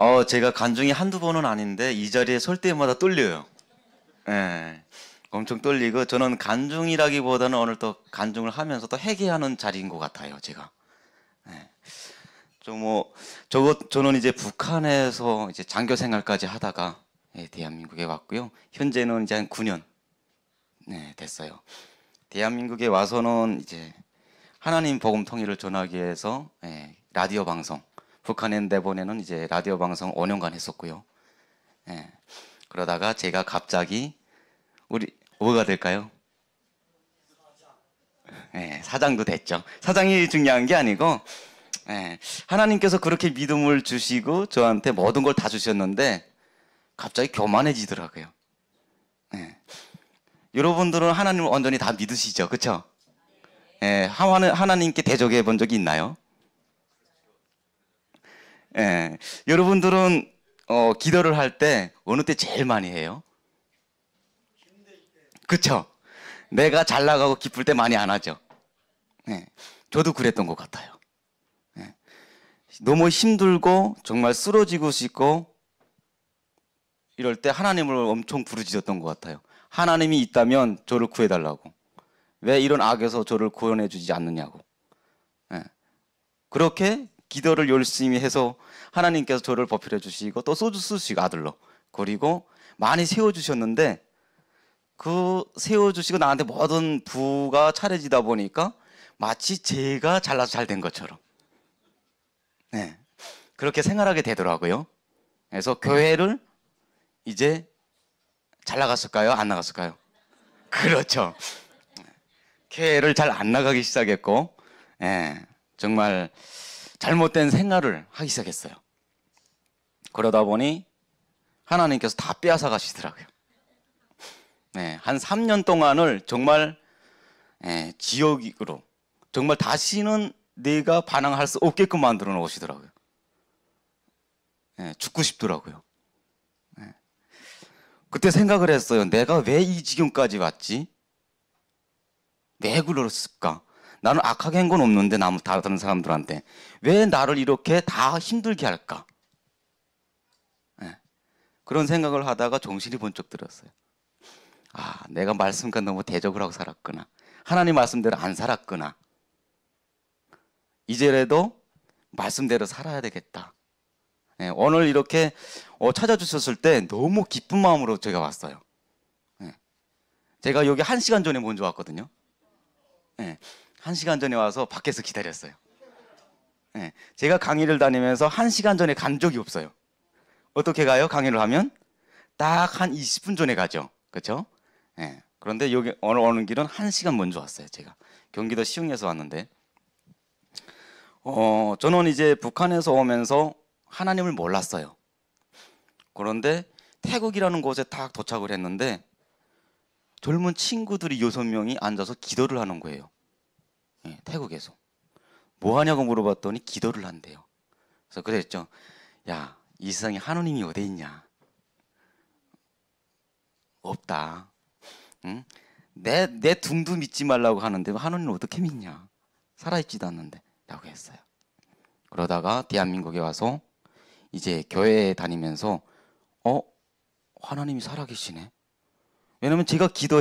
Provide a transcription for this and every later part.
어, 제가 간중이 한두 번은 아닌데 이 자리에 설 때마다 떨려요. 예. 엄청 떨리고 저는 간중이라기보다는 오늘 또 간중을 하면서 또 회개하는 자리인 것 같아요, 제가. 예. 좀뭐 저거 저는 이제 북한에서 이제 장교 생활까지 하다가 예, 대한민국에 왔고요. 현재는 이제 한 9년 네, 됐어요. 대한민국에 와서는 이제 하나님 복음 통일을 전하기 위해서 예, 라디오 방송 북한에 내보내는 이제 라디오 방송 5년간 했었고요. 예. 그러다가 제가 갑자기 우리 뭐가 될까요? 예, 사장도 됐죠. 사장이 중요한 게 아니고 예, 하나님께서 그렇게 믿음을 주시고 저한테 모든 걸 다 주셨는데 갑자기 교만해지더라고요. 예. 여러분들은 하나님을 온전히 다 믿으시죠, 그렇죠? 예, 하나님께 대적해 본 적이 있나요? 예. 여러분들은 어, 기도를 할 때 어느 때 제일 많이 해요? 그쵸? 내가 잘 나가고 기쁠 때 많이 안 하죠. 예. 저도 그랬던 것 같아요. 예. 너무 힘들고 정말 쓰러지고 싶고 이럴 때 하나님을 엄청 부르짖었던 것 같아요. 하나님이 있다면 저를 구해달라고. 왜 이런 악에서 저를 구원해 주지 않느냐고. 예. 그렇게 기도를 열심히 해서 하나님께서 저를 버필해 주시고 또 소주 쓰시고 아들로 그리고 많이 세워 주셨는데 그 세워 주시고 나한테 모든 부가 차려지다 보니까 마치 제가 잘나서 잘 된 것처럼 네 그렇게 생활하게 되더라고요. 그래서 교회를 이제 잘 나갔을까요? 안 나갔을까요? 그렇죠. 네. 교회를 잘 안 나가기 시작했고, 예, 정말 잘못된 생활을 하기 시작했어요. 그러다 보니 하나님께서 다 빼앗아 가시더라고요. 네, 한 3년 동안을 정말 예, 지역으로 정말 다시는 내가 반항할 수 없게끔 만들어 놓으시더라고요. 예, 죽고 싶더라고요. 예. 그때 생각을 했어요. 내가 왜 이 지경까지 왔지? 왜그러셨을까 나는 악하게 한 건 없는데 남, 다른 사람들한테 왜 나를 이렇게 다 힘들게 할까? 네. 그런 생각을 하다가 정신이 번쩍 들었어요. 아, 내가 말씀과 너무 대적을 하고 살았구나. 하나님 말씀대로 안 살았구나. 이제라도 말씀대로 살아야 되겠다. 네, 오늘 이렇게 어, 찾아주셨을 때 너무 기쁜 마음으로 제가 왔어요. 예. 제가 여기 한 시간 전에 먼저 왔거든요. 네. 한 시간 전에 와서 밖에서 기다렸어요. 네, 제가 강의를 다니면서 한 시간 전에 간 적이 없어요. 어떻게 가요? 강의를 하면 딱 한 20분 전에 가죠. 그렇죠? 네, 그런데 여기 오는 길은 한 시간 먼저 왔어요. 제가 경기도 시흥에서 왔는데, 어, 저는 이제 북한에서 오면서 하나님을 몰랐어요. 그런데 태국이라는 곳에 딱 도착을 했는데 젊은 친구들이 여섯 명이 앉아서 기도를 하는 거예요. 예, 태국에서 뭐 하냐고 물어봤더니 기도를 한대요. 그래서 그랬죠. 야, 이 세상에 하느님이 어디 있냐? 없다. 응? 내, 내 둥도 믿지 말라고 하는데 하느님 어떻게 믿냐? 살아있지도 않는데. 라고 했어요. 그러다가 대한민국에 와서 이제 교회에 다니면서 어? 하나님이 살아계시네? 왜냐면 제가 기도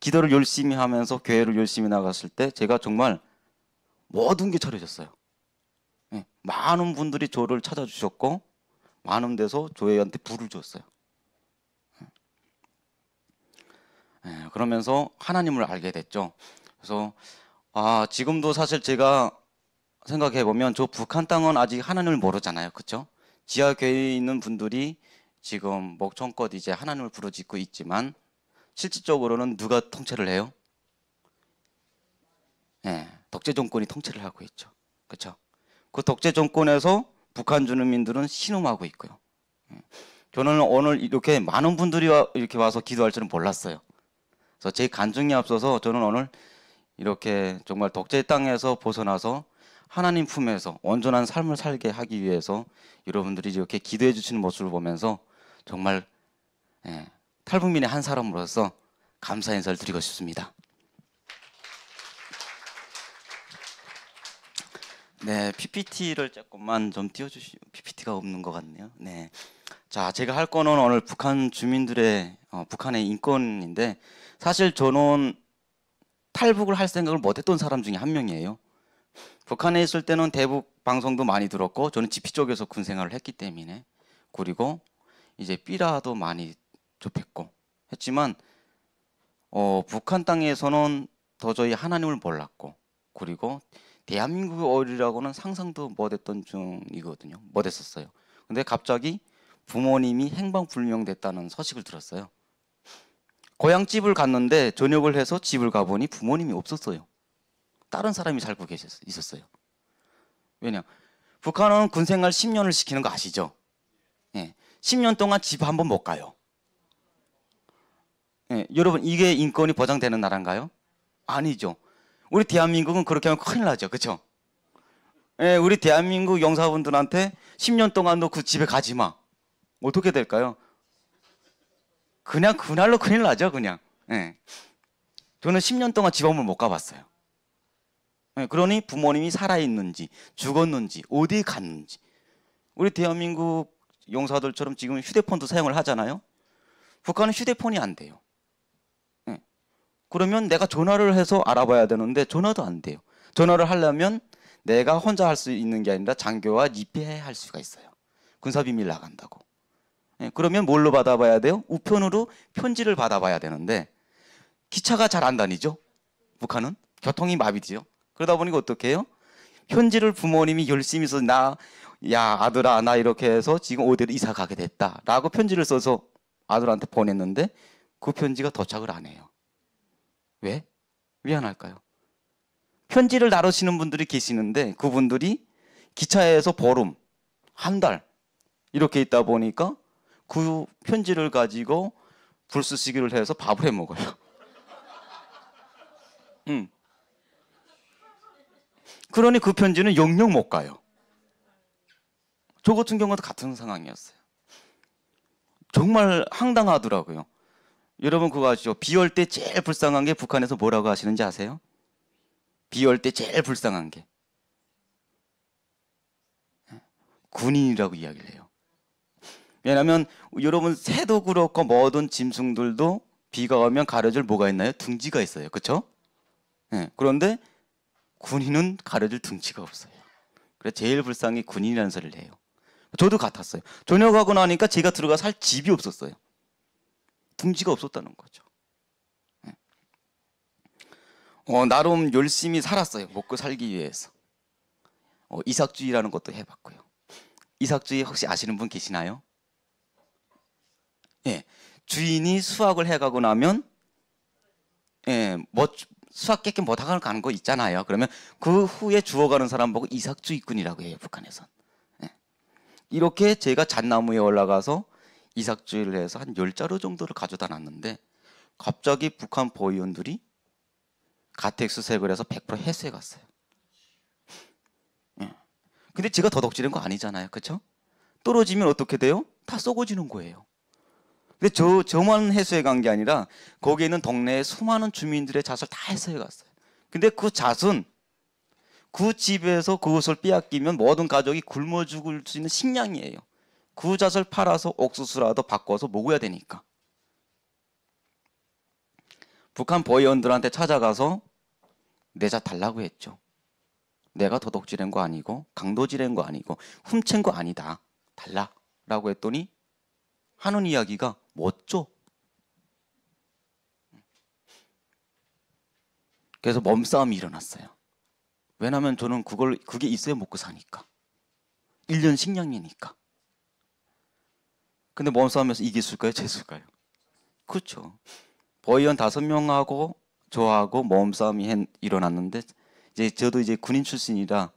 기도를 열심히 하면서 교회를 열심히 나갔을 때 제가 정말 모든 게 차려졌어요. 네. 예, 많은 분들이 저를 찾아주셨고 많은 데서 교회한테 불을 줬어요. 네. 예, 예, 그러면서 하나님을 알게 됐죠. 그래서 아 지금도 사실 제가 생각해 보면 저 북한 땅은 아직 하나님을 모르잖아요, 그렇죠? 지하 교회에 있는 분들이 지금 목청껏 이제 하나님을 부르짖고 있지만 실질적으로는 누가 통째를 해요? 예, 네, 독재 정권이 통째를 하고 있죠. 그렇죠? 그 독재 정권에서 북한 주민들은 신음하고 있고요. 예. 저는 오늘 이렇게 많은 분들이 이렇게 와서 기도할 줄은 몰랐어요. 그래서 제 간증에 앞서서 저는 오늘 이렇게 정말 독재 땅에서 벗어나서 하나님 품에서 온전한 삶을 살게 하기 위해서 여러분들이 이렇게 기도해 주시는 모습을 보면서 정말 예, 탈북민의 한 사람으로서 감사 인사를 드리고 싶습니다. 네, PPT를 조금만 좀 띄워주시오. PPT가 없는 것 같네요. 네. 자, 제가 할 거는 오늘 북한 주민들의, 어, 북한의 인권인데, 사실 저는 탈북을 할 생각을 못했던 사람 중에 한 명이에요. 북한에 있을 때는 대북 방송도 많이 들었고, 저는 지피 쪽에서 군 생활을 했기 때문에, 그리고 이제 B라도 많이 좋겠고 했지만 어, 북한 땅에서는 도저히 하나님을 몰랐고 그리고 대한민국 어리라고는 상상도 못했던 중이거든요. 못했었어요. 근데 갑자기 부모님이 행방불명됐다는 소식을 들었어요. 고향집을 갔는데 저녁을 해서 집을 가보니 부모님이 없었어요. 다른 사람이 살고 계셨, 있었어요. 왜냐? 북한은 군 생활 10년을 시키는 거 아시죠? 예. 10년 동안 집 한 번 못 가요. 예, 여러분 이게 인권이 보장되는 나라인가요? 아니죠. 우리 대한민국은 그렇게 하면 큰일 나죠. 그렇죠? 예, 우리 대한민국 영사분들한테 10년 동안 너그 집에 가지 마. 어떻게 될까요? 그냥 그날로 큰일 나죠, 그냥. 예. 저는 10년 동안 집업을 못 가봤어요. 예, 그러니 부모님이 살아있는지, 죽었는지, 어디 갔는지. 우리 대한민국 용사들처럼 지금 휴대폰도 사용을 하잖아요. 북한은 휴대폰이 안 돼요. 그러면 내가 전화를 해서 알아봐야 되는데 전화도 안 돼요. 전화를 하려면 내가 혼자 할 수 있는 게 아니라 장교와 입회할 수가 있어요. 군사비밀 나간다고. 예, 그러면 뭘로 받아봐야 돼요? 우편으로 편지를 받아봐야 되는데 기차가 잘 안 다니죠. 북한은 교통이 마비지요. 그러다 보니까 어떻게 해요? 편지를 부모님이 열심히 써서 나, 야, 아들아, 나 이렇게 해서 지금 어디로 이사 가게 됐다. 라고 편지를 써서 아들한테 보냈는데 그 편지가 도착을 안 해요. 왜? 미안할까요? 편지를 다루시는 분들이 계시는데 그분들이 기차에서 보름, 한 달 이렇게 있다 보니까 그 편지를 가지고 불스시기를 해서 밥을 해 먹어요. 음. 그러니 그 편지는 영영 못 가요. 저 같은 경우도 같은 상황이었어요. 정말 황당하더라고요. 여러분 그거 아시죠? 비 올 때 제일 불쌍한 게 북한에서 뭐라고 하시는지 아세요? 비 올 때 제일 불쌍한 게 군인이라고 이야기를 해요. 왜냐하면 여러분 새도 그렇고 모든 짐승들도 비가 오면 가려줄 뭐가 있나요? 둥지가 있어요. 그렇죠? 네. 그런데 군인은 가려줄 둥지가 없어요. 그래 제일 불쌍히 군인이라는 소리를 해요. 저도 같았어요. 전역하고 나니까 제가 들어가 살 집이 없었어요. 둥지가 없었다는 거죠. 예. 어, 나름 열심히 살았어요. 먹고 살기 위해서. 어, 이삭주의라는 것도 해봤고요. 이삭주의 혹시 아시는 분 계시나요? 예. 주인이 수학을 해가고 나면, 예, 뭐, 수학 깨끗 못하 가는 거 있잖아요. 그러면 그 후에 주워가는 사람 보고 이삭주의꾼이라고 해요, 북한에선. 예. 이렇게 제가 잣나무에 올라가서 이삭주의를 해서 한 열자루 정도를 가져다 놨는데 갑자기 북한 보위원들이 가택수 색을 해서 100% 해수에 갔어요. 예. 근데 제가 더덕지는 거 아니잖아요. 그렇죠? 떨어지면 어떻게 돼요? 다 썩어지는 거예요. 근데 저, 저만 해수에 간 게 아니라 거기에 있는 동네에 수많은 주민들의 잣을 다 해수에 갔어요. 근데 그 잣은 그 집에서 그것을 빼앗기면 모든 가족이 굶어 죽을 수 있는 식량이에요. 구자절 그 팔아서 옥수수라도 바꿔서 먹어야 되니까. 북한 보위원들한테 찾아가서 내자 달라고 했죠. 내가 도둑질한 거 아니고 강도질한 거 아니고 훔친 거 아니다. 달라라고 했더니 하는 이야기가 멋져. 그래서 몸싸움이 일어났어요. 왜냐하면 저는 그걸 그게 있어야 먹고 사니까. 1년 식량이니까. 근데 몸싸움에서 이길수있을까요 졌을까요? 그렇죠. 보위원 다섯 명하고 저하고 몸싸움이 한, 일어났는데 이제 저도 이제 군인 출신이라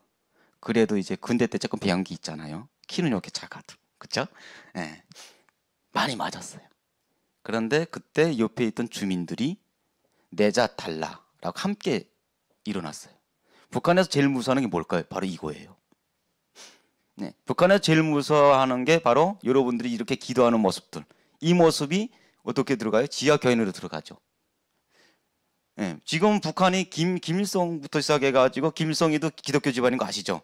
그래도 이제 군대 때 조금 배양기 있잖아요. 키는 이렇게 작아도 그렇죠? 예. 네. 많이 맞았어요. 그런데 그때 옆에 있던 주민들이 내자 달라라고 함께 일어났어요. 북한에서 제일 무서워하는 게 뭘까요? 바로 이거예요. 네. 북한에서 제일 무서워하는 게 바로 여러분들이 이렇게 기도하는 모습들. 이 모습이 어떻게 들어가요? 지하 교인으로 들어가죠. 네. 지금 북한이 김 김일성부터 시작해가지고 김일성이도 기독교 집안인 거 아시죠?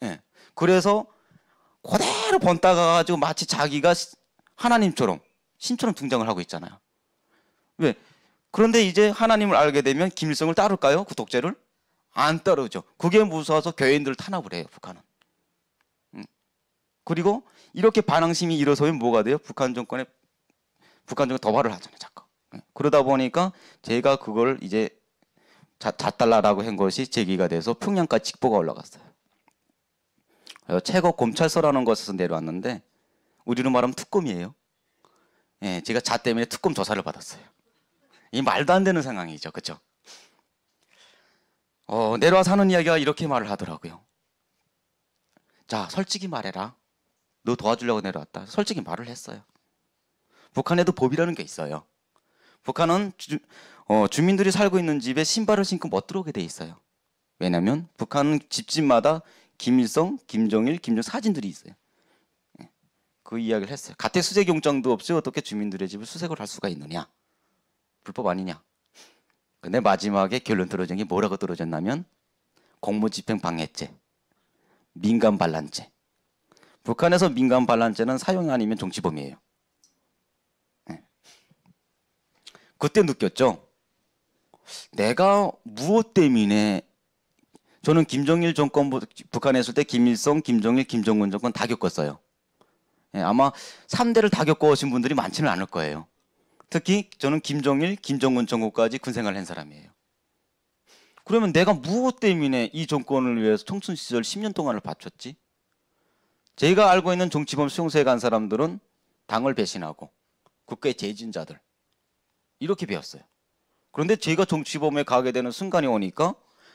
네. 그래서 그대로 번따가가지고 마치 자기가 하나님처럼 신처럼 등장을 하고 있잖아요. 왜? 그런데 이제 하나님을 알게 되면 김일성을 따를까요? 구독자를 안 따르죠. 그게 무서워서 교인들을 탄압을 해요. 북한은. 그리고 이렇게 반항심이 일어서면 뭐가 돼요? 북한 정권에 북한 정권 더 발을 하잖아요, 자꾸. 예. 그러다 보니까 제가 그걸 이제 자, 달라라고한 것이 제기가 돼서 평양까지 직보가 올라갔어요. 최고 검찰서라는 것에서 내려왔는데 우리로 말하면 특검이에요. 예, 제가 자 때문에 특검 조사를 받았어요. 이 말도 안 되는 상황이죠, 그렇죠? 어, 내려와 사는 이야기가 이렇게 말을 하더라고요. 자, 솔직히 말해라. 너 도와주려고 내려왔다. 솔직히 말을 했어요. 북한에도 법이라는 게 있어요. 북한은 주, 어, 주민들이 살고 있는 집에 신발을 신고 못 들어오게 돼 있어요. 왜냐하면 북한은 집집마다 김일성, 김정일, 김정 사진들이 있어요. 예, 그 이야기를 했어요. 가택 수색 영장도 없이 어떻게 주민들의 집을 수색을 할 수가 있느냐? 불법 아니냐? 근데 마지막에 결론 떨어진 게 뭐라고 떨어졌냐면 공무집행방해죄, 민간반란죄, 북한에서 민간 반란죄는 사형 아니면 정치범이에요. 네. 그때 느꼈죠. 내가 무엇 때문에 저는 김정일 정권 북한에 있을 때 김일성, 김정일, 김정은 정권 다 겪었어요. 예, 아마 3대를 다 겪어오신 분들이 많지는 않을 거예요. 특히 저는 김정일, 김정은 정권까지 군생활한 사람이에요. 그러면 내가 무엇 때문에 이 정권을 위해서 청춘 시절 10년 동안을 바쳤지? 제가 알고 있는 정치범 수용소에 간 사람들은 당을 배신하고 국가의 재진자들 이렇게 배웠어요. 그런데 제가 정치범에 가게 되는 순간이 오니까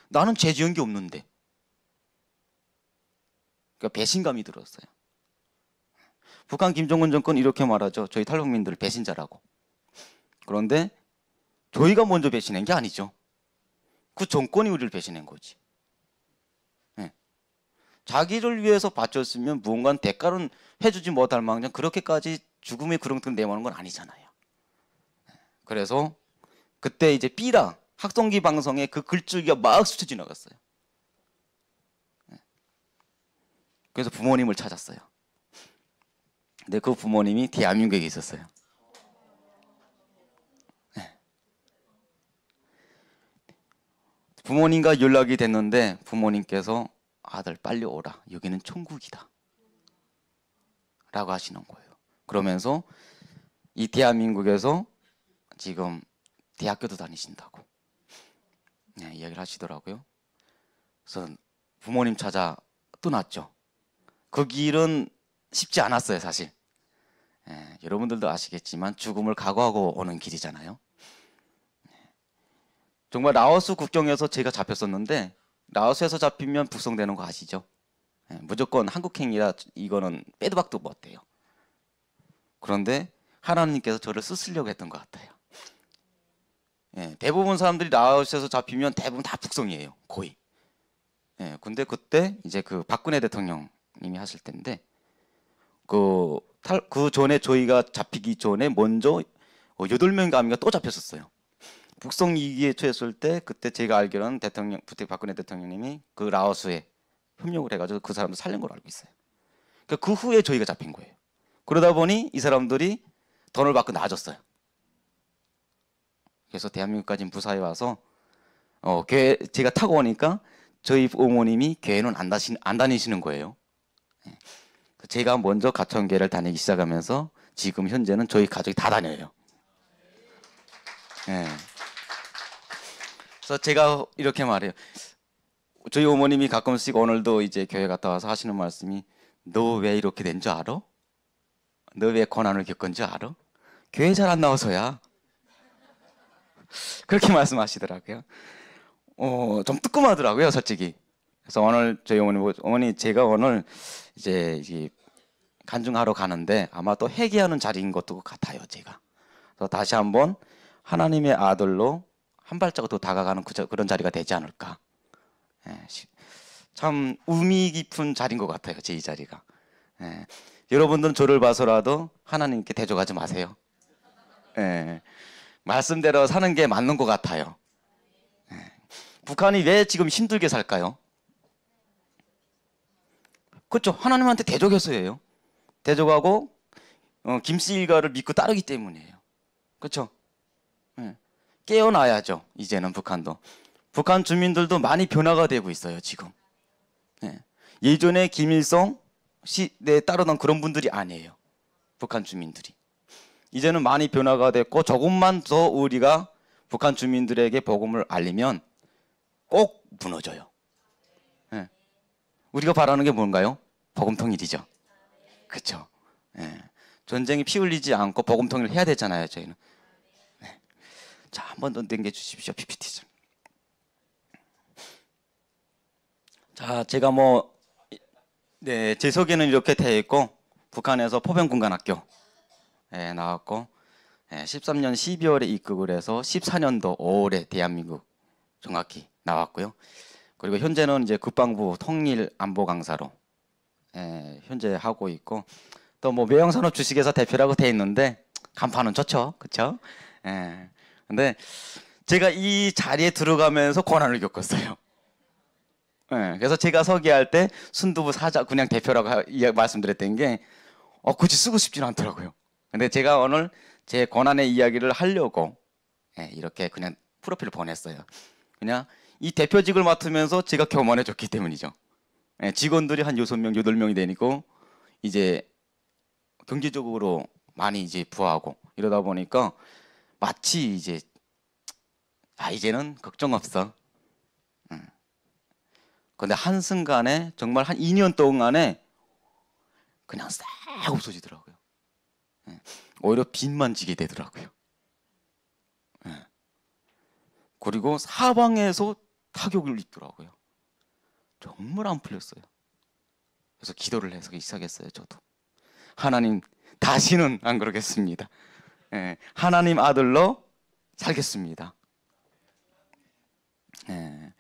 나는 재 지은 게 없는데 그러니까 배신감이 들었어요. 북한 김정은 정권 이렇게 말하죠. 저희 탈북민들을 배신자라고. 그런데 저희가 먼저 배신한 게 아니죠. 그 정권이 우리를 배신한 거지. 자기를 위해서 바쳤으면 무언가 대가는 해주지 못할 망정 그렇게까지 죽음의 구렁텅이 내모는 건 아니잖아요. 그래서 그때 이제 삐라 학성기 방송에 그 글줄기가 막 스쳐 지나갔어요. 그래서 부모님을 찾았어요. 근데 그 부모님이 대한민국에 있었어요. 네. 부모님과 연락이 됐는데 부모님께서 아들 빨리 오라. 여기는 천국이다. 라고 하시는 거예요. 그러면서 이 대한민국에서 지금 대학교도 다니신다고 네, 이야기를 하시더라고요. 그래서 부모님 찾아 떠났죠. 그 길은 쉽지 않았어요, 사실. 네, 여러분들도 아시겠지만 죽음을 각오하고 오는 길이잖아요. 네. 정말 라오스 국경에서 제가 잡혔었는데 라오스에서 잡히면 북송되는 거 아시죠? 예, 무조건 한국행이라 이거는 빼도 박도 못 돼요. 그런데 하나님께서 저를 쓰시려고 했던 것 같아요. 예, 대부분 사람들이 라오스에서 잡히면 대부분 다 북송이에요. 거의. 예, 근데 그때 이제 그 박근혜 대통령님이 하실 텐데 그, 탈, 그 전에 저희가 잡히기 전에 먼저 어, 여덟 명 가미가 또 잡혔었어요. 북송 위기에 처했을 때 그때 제가 알기로는 대통령 부택 박근혜 대통령님이 그 라오스에 협력을 해가지고 그사람도 살린 걸 알고 있어요. 그러니까 그 후에 저희가 잡힌 거예요. 그러다 보니 이 사람들이 돈을 받고 나아졌어요. 그래서 대한민국까지 무사히 와서 어, 교회 제가 타고 오니까 저희 어머님이 교회는 안, 다시, 안 다니시는 거예요. 예. 제가 먼저 가천교회를 다니기 시작하면서 지금 현재는 저희 가족이 다 다녀요. 네. 그래서 제가 이렇게 말해요. 저희 어머님이 가끔씩 오늘도 이제 교회 갔다 와서 하시는 말씀이 너 왜 이렇게 된 줄 알아? 너 왜 고난을 겪은 줄 알아? 교회 잘 안 나와서야. 그렇게 말씀하시더라고요. 어, 좀 뜨끔하더라고요, 솔직히. 그래서 오늘 저희 어머니, 어머니 제가 오늘 이제 간증하러 가는데 아마 또 회개하는 자리인 것도 같아요, 제가. 그래서 다시 한번 하나님의 아들로 한 발짝 더 다가가는 그 그런 자리가 되지 않을까. 예, 참 의미 깊은 자리인 것 같아요. 제 이 자리가. 예, 여러분들은 저를 봐서라도 하나님께 대적하지 마세요. 예, 말씀대로 사는 게 맞는 것 같아요. 북한이 왜 지금 힘들게 살까요? 그렇죠. 하나님한테 대적해서예요. 대적하고 어, 김씨 일가를 믿고 따르기 때문이에요. 그렇죠. 깨어나야죠. 이제는 북한도. 북한 주민들도 많이 변화가 되고 있어요, 지금. 예. 예전에 김일성 시대에 따르던 그런 분들이 아니에요. 북한 주민들이. 이제는 많이 변화가 됐고 조금만 더 우리가 북한 주민들에게 복음을 알리면 꼭 무너져요. 예. 우리가 바라는 게 뭔가요? 복음 통일이죠. 그렇죠. 예. 네. 전쟁이 피 흘리지 않고 복음 통일을 해야 되잖아요, 저희는. 자, 한 번더 당겨 주십시오. PPT 좀. 자, 제가 뭐 네, 제 소개는 이렇게 되 있고 북한에서 포병군관학교 예, 나왔고 예, 13년 12월에 입국을 해서 14년도 5월에 대한민국 정확히 나왔고요. 그리고 현재는 이제 국방부 통일 안보 강사로 예, 현재 하고 있고 또 뭐 매형산업 주식회사 대표라고 돼 있는데 간판은 좋죠, 그렇죠? 예, 근데 제가 이 자리에 들어가면서 고난을 겪었어요. 네, 그래서 제가 서기할 때 순두부 사자 그냥 대표라고 하, 말씀드렸던 게 어, 굳이 쓰고 싶진 않더라고요. 근데 제가 오늘 제 고난의 이야기를 하려고 네, 이렇게 그냥 프로필을 보냈어요. 그냥 이 대표직을 맡으면서 제가 교만해졌기 때문이죠. 네, 직원들이 한 6명, 8명이 되니까 이제 경제적으로 많이 이제 부하하고 이러다 보니까 마치 이제 아 이제는 걱정 없어. 근데 한순간에 정말 한 2년 동안에 그냥 싹 없어지더라고요. 오히려 빚만 지게 되더라고요. 그리고 사방에서 타격을 입더라고요. 정말 안 풀렸어요. 그래서 기도를 해서 시작했어요, 저도. 하나님, 다시는 안 그러겠습니다. 예, 하나님 아들로 살겠습니다. 예.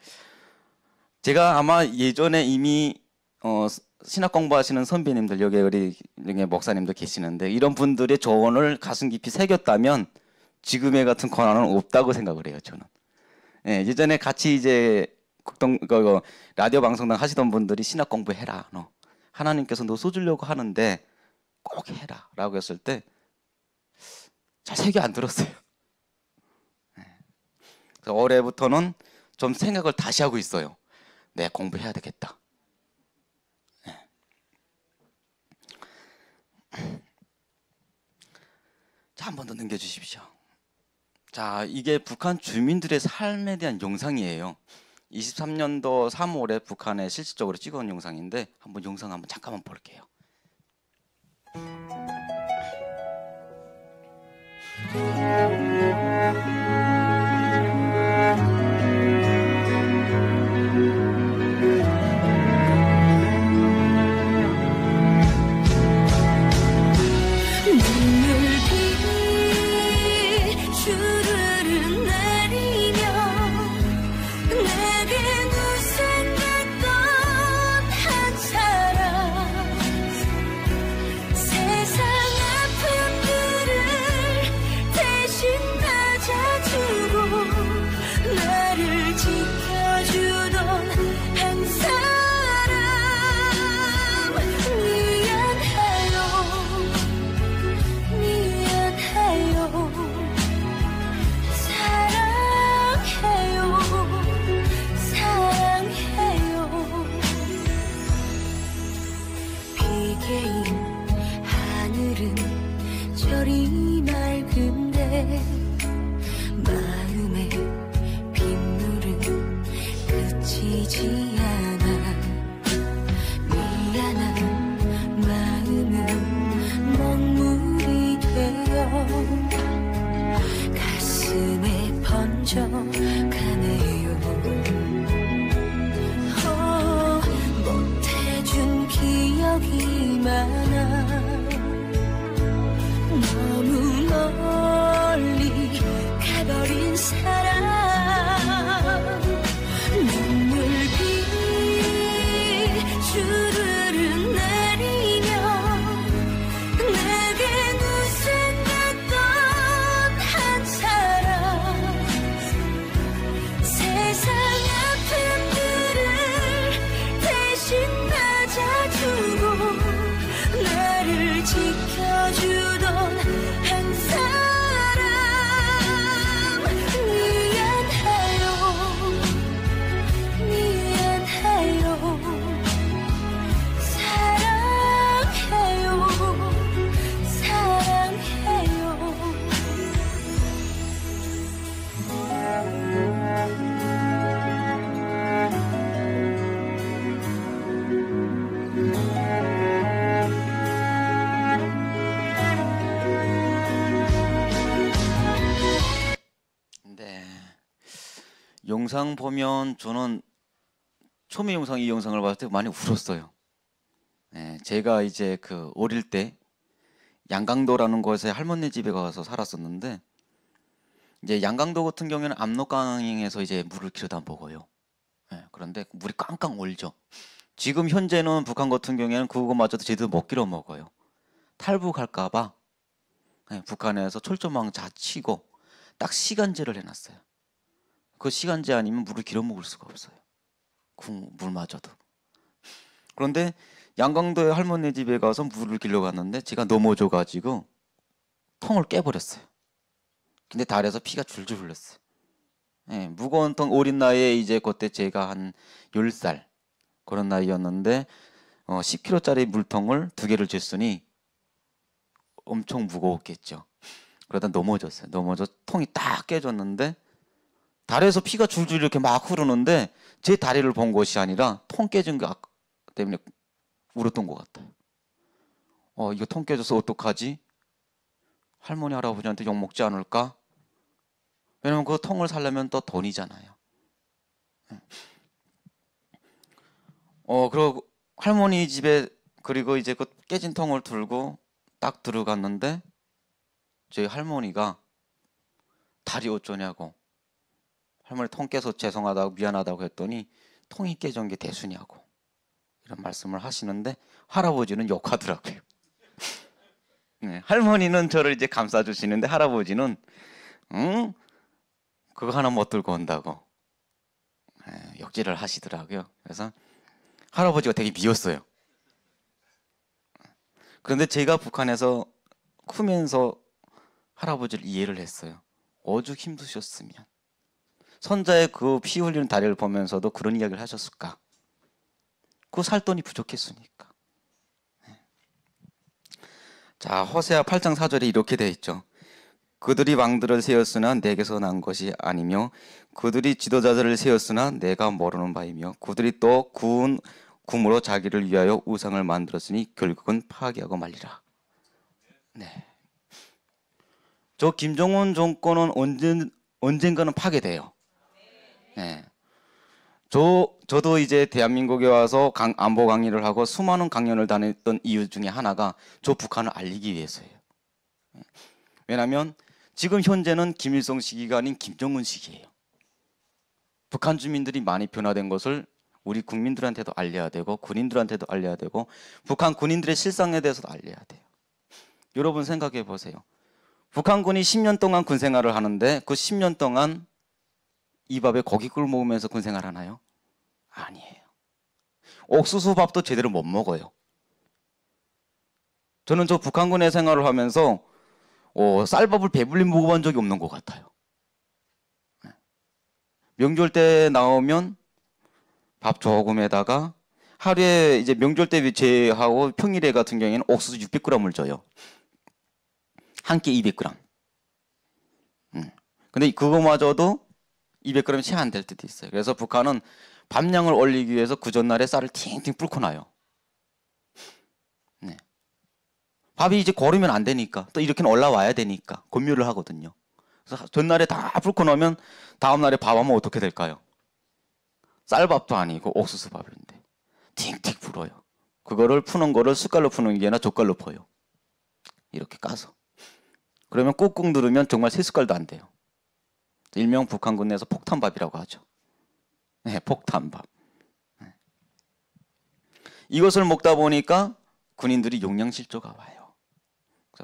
제가 아마 예전에 이미 어, 신학 공부하시는 선배님들 여기 우리 여기 목사님도 계시는데 이런 분들의 조언을 가슴 깊이 새겼다면 지금의 같은 권한은 없다고 생각을 해요 저는. 예, 예전에 같이 이제 국동 그, 그, 라디오 방송당 하시던 분들이 신학 공부해라 너 하나님께서 너 써주려고 하는데 꼭 해라라고 했을 때 자세하게 안 들었어요. 네. 그래서 올해부터는 좀 생각을 다시 하고 있어요. 네, 공부해야 되겠다. 네. 자, 한 번 더 넘겨주십시오. 자, 이게 북한 주민들의 삶에 대한 영상이에요. 23년도 3월에 북한에 실질적으로 찍어온 영상인데 한번 영상 한번 잠깐만 볼게요. Thank you. 영상 보면 저는 초미 영상 이 영상을 봤을 때 많이 울었어요. 네, 제가 이제 그 어릴 때 양강도라는 곳에 할머니 집에 가서 살았었는데 이제 양강도 같은 경우에는 압록강에서 이제 물을 길어다 먹어요. 네, 예, 그런데 물이 깡깡 얼죠. 지금 현재는 북한 같은 경우에는 그거마저도 제대로 못 길어 먹어요. 탈북할까봐 네, 예, 북한에서 철조망 자치고 딱 시간제를 해놨어요. 그 시간제 아니면 물을 길어 먹을 수가 없어요. 국 물마저도. 그런데 양강도에 할머니 집에 가서 물을 길러 갔는데 제가 넘어져 가지고 통을 깨버렸어요. 근데 다리에서 피가 줄줄 흘렀어요. 예, 무거운 통 어린 나이에 이제 그때 제가 한 10살 그런 나이였는데 어, 10kg짜리 물통을 두 개를 줬으니 엄청 무거웠겠죠. 그러다 넘어졌어요. 넘어져 통이 딱 깨졌는데 다리에서 피가 줄줄 이렇게 막 흐르는데 제 다리를 본 것이 아니라 통 깨진 것 때문에 울었던 것 같아요. 어, 이거 통 깨져서 어떡하지? 할머니, 할아버지한테 욕먹지 않을까? 왜냐면 그 통을 살려면 또 돈이잖아요. 어, 그리고 할머니 집에 그리고 이제 그 깨진 통을 들고 딱 들어갔는데 저희 할머니가 다리 어쩌냐고 할머니 통 깨서 죄송하다고 미안하다고 했더니 통이 깨진 게 대수냐고 이런 말씀을 하시는데 할아버지는 욕하더라고요. 네, 할머니는 저를 이제 감싸주시는데 할아버지는 응 그거 하나 못 들고 온다고 네, 역질을 하시더라고요. 그래서 할아버지가 되게 미웠어요. 그런데 제가 북한에서 크면서 할아버지를 이해를 했어요. 오죽 힘드셨으면 선자의 그 피 흘리는 다리를 보면서도 그런 이야기를 하셨을까? 그 살 돈이 부족했으니까. 네. 자, 호세아 8장 4절에 이렇게 되어 있죠. 그들이 왕들을 세웠으나 내게서 난 것이 아니며 그들이 지도자들을 세웠으나 내가 모르는 바이며 그들이 또 구운 구으로 자기를 위하여 우상을 만들었으니 결국은 파괴하고 말리라. 네. 저 김정은 정권은 언젠, 언젠가는 파괴돼요. 예. 저 저도 이제 대한민국에 와서 강, 안보 강의를 하고 수많은 강연을 다녔던 이유 중에 하나가 저 북한을 알리기 위해서예요. 예. 왜냐하면 지금 현재는 김일성 시기가 아닌 김정은 시기예요. 북한 주민들이 많이 변화된 것을 우리 국민들한테도 알려야 되고 군인들한테도 알려야 되고 북한 군인들의 실상에 대해서도 알려야 돼요. 여러분 생각해 보세요. 북한군이 10년 동안 군 생활을 하는데 그 10년 동안 이 밥에 고기꿀 먹으면서 군생활 하나요? 아니에요. 옥수수 밥도 제대로 못 먹어요. 저는 저 북한군의 생활을 하면서 어, 쌀밥을 배불리 먹어본 적이 없는 것 같아요. 네. 명절 때 나오면 밥 조금에다가 하루에 이제 명절 때 제하고 평일에 같은 경우에는 옥수수 600g을 줘요. 한 끼 200g. 음. 근데 그거마저도 200g 채안 될 때도 있어요. 그래서 북한은 밤량을 올리기 위해서 그 전날에 쌀을 팅팅 불고 나요. 네. 밥이 이제 고르면안 되니까 또 이렇게 는 올라와야 되니까 곤묘를 하거든요. 그래서 전날에 다 불고 나면 다음날에 밥 하면 어떻게 될까요? 쌀밥도 아니고 옥수수밥인데 팅팅 불어요. 그거를 푸는 거를 숟갈로 푸는 게 아니라 젓갈로 퍼요. 이렇게 까서. 그러면 꾹꾹 누르면 정말 세 숟갈도 안 돼요. 일명 북한군 내에서 폭탄밥이라고 하죠. 네, 폭탄밥. 네. 이것을 먹다 보니까 군인들이 용량실조가 와요.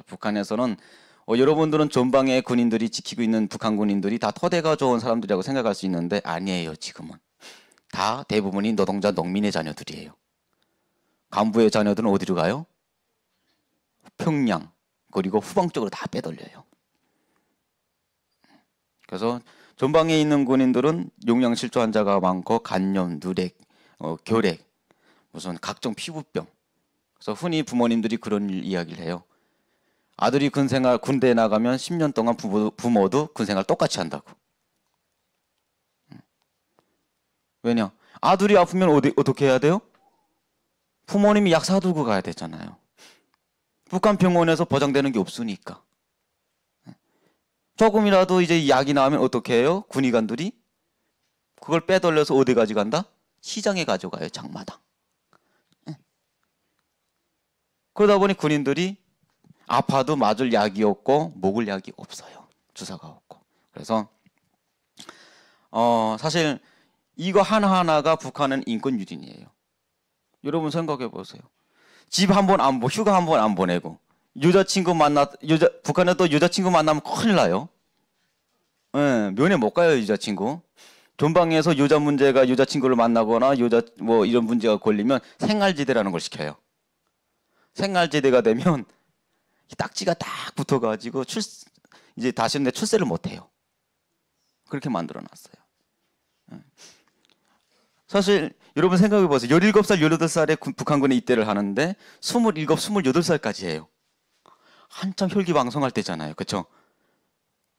북한에서는 어, 여러분들은 전방에 군인들이 지키고 있는 북한 군인들이 다 터대가 좋은 사람들이라고 생각할 수 있는데 아니에요 지금은 다 대부분이 노동자 농민의 자녀들이에요 간부의 자녀들은 어디로 가요? 평양 그리고 후방 쪽으로 다 빼돌려요 그래서 전방에 있는 군인들은 용량실조 환자가 많고 간염, 누렉, 어, 결핵, 무슨 각종 피부병. 그래서 흔히 부모님들이 그런 이야기를 해요. 아들이 군생활 군대에 나가면 10년 동안 부모, 부모도 군생활 똑같이 한다고. 음. 왜냐? 아들이 아프면 어디, 어떻게 해야 돼요? 부모님이 약 사들고 가야 되잖아요. 북한 병원에서 보장되는 게 없으니까. 조금이라도 이제 약이 나오면 어떻게 해요? 군의관들이 그걸 빼돌려서 어디 가져간다? 시장에 가져가요, 장마당. 예. 그러다 보니 군인들이 아파도 맞을 약이 없고 먹을 약이 없어요. 주사가 없고. 그래서 어, 사실 이거 하나하나가 북한은 인권 유린이에요. 여러분 생각해 보세요. 집 한 번 안 보, 휴가 한 번 안 보내고 여자친구 만나 여자 북한에 또 여자친구 만나면 큰일 나요. 예, 면회 못 가요 여자친구. 전방에서 여자 문제가 여자친구를 만나거나 여자 뭐 이런 문제가 걸리면 생활지대라는 걸 시켜요. 생활지대가 되면 딱지가 딱 붙어가지고 출 이제 다시는 출세를 못 해요. 그렇게 만들어놨어요. 예. 사실 여러분 생각해 보세요. 17살, 18살에 북한군에 입대를 하는데 27, 28살까지 해요. 한참 혈기방송할 때잖아요. 그렇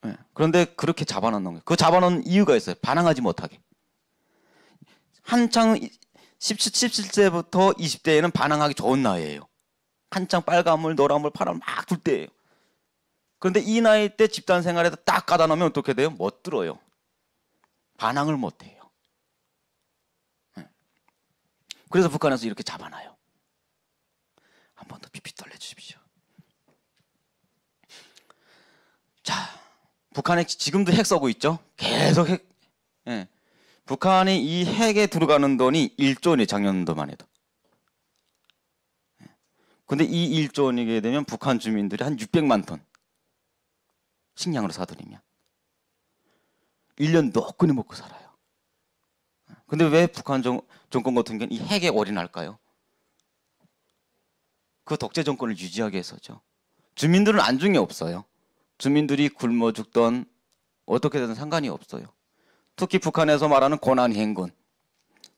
네. 예. 그런데 그렇게 잡아놓는 거예요. 그 잡아놓은 이유가 있어요. 반항하지 못하게. 한창 17, 17세부터 20대에는 반항하기 좋은 나이예요. 한창 빨간물, 노란물, 파란물 막불 때예요. 그런데 이 나이 때 집단 생활에서 딱 가다 놓으면 어떻게 돼요? 못 들어요. 반항을 못 해요. 예. 그래서 북한에서 이렇게 잡아놔요. 한 번더 피피 떨려 주십시오. 자, 북한에 지금도 핵쓰고 있죠. 계속 핵. 예. 북한이 이 핵에 들어가는 돈이 1조 원이 작년도만 해도. 예. 근데 이 1조 원이게 되면 북한 주민들이 한 600만 톤 식량으로 사들이면 1년 노끈히 먹고 살아요. 예. 근데 왜 북한 정, 정권 같은 경우는 이 핵에 올인할까요? 그 독재 정권을 유지하기 위해서죠. 주민들은 안중에 없어요. 주민들이 굶어 죽던 어떻게 되든 상관이 없어요. 특히 북한에서 말하는 고난행군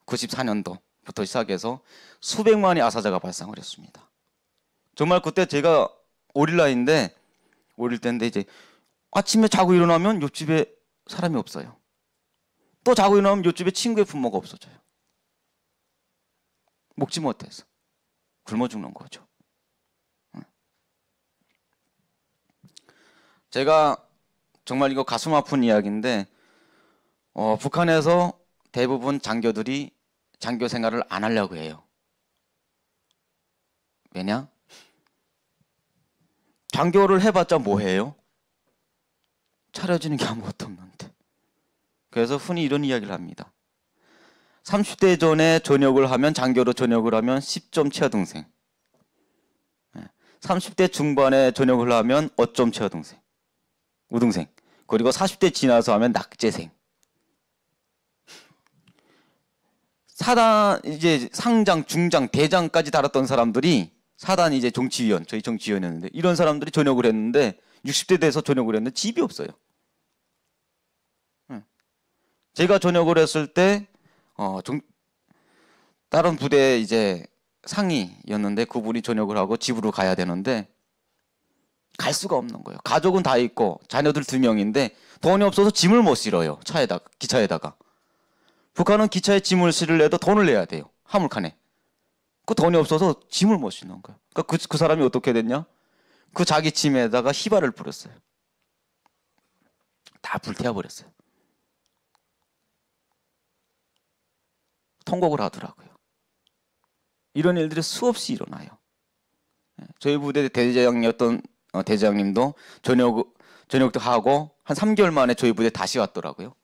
94년도부터 시작해서 수백만의 아사자가 발생을 했습니다. 정말 그때 제가 어릴 나이인데 어릴 때인데 이제 아침에 자고 일어나면 옆집에 사람이 없어요. 또 자고 일어나면 옆집에 친구의 부모가 없어져요. 먹지 못해서 굶어 죽는 거죠. 제가 정말 이거 가슴 아픈 이야기인데 어, 북한에서 대부분 장교들이 장교 생활을 안 하려고 해요. 왜냐? 장교를 해봤자 뭐 해요? 차려지는 게 아무것도 없는데. 그래서 흔히 이런 이야기를 합니다. 30대 전에 전역을 하면 장교로 전역을 하면 10점 치하등생 30대 중반에 전역을 하면 5점 치하등생 우등생. 그리고 40대 지나서 하면 낙제생. 사단 이제 상장, 중장, 대장까지 달았던 사람들이 사단 이제 정치위원, 저희 정치위원이었는데 이런 사람들이 전역을 했는데 60대 돼서 전역을 했는데 집이 없어요. 제가 전역을 했을 때 어, 정, 다른 부대 이제 상이였는데 그분이 전역을 하고 집으로 가야 되는데 갈 수가 없는 거예요. 가족은 다 있고 자녀들 두 명인데 돈이 없어서 짐을 못 실어요. 차에다 기차에다가. 북한은 기차에 짐을 실을래도 돈을 내야 돼요. 화물칸에. 그 돈이 없어서 짐을 못실는 거예요. 그러니까 그, 그 사람이 어떻게 됐냐? 그 자기 짐에다가 희발을 뿌렸어요. 다 불태워버렸어요. 통곡을 하더라고요. 이런 일들이 수없이 일어나요. 예, 저희 부대 대장이었던 어, 대장님도 저녁 저녁도 하고 한 3개월 만에 저희 부대 다시 왔더라고요.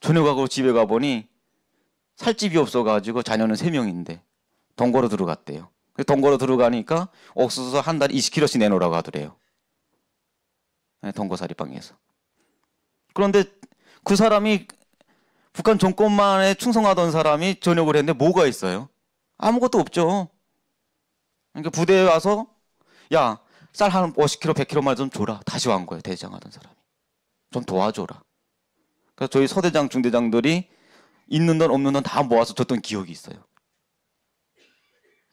저녁하고 집에 가 보니 살집이 없어 가지고 자녀는 3명인데 동거로 들어갔대요. 동거로 들어가니까 옥수수 한 달에 20kg씩 내놓으라고 하더래요. 네, 동거사리방에서. 그런데 그 사람이 북한 정권만에 충성하던 사람이 전역을 했는데 뭐가 있어요? 아무것도 없죠. 그러니까 부대에 와서 야 쌀한 50kg, 100kg만 좀 줘라. 다시 한 거예요. 대장하던 사람이. 좀 도와줘라. 그래서 저희 서대장, 중대장들이 있는 돈 없는 돈 다 모아서 줬던 기억이 있어요.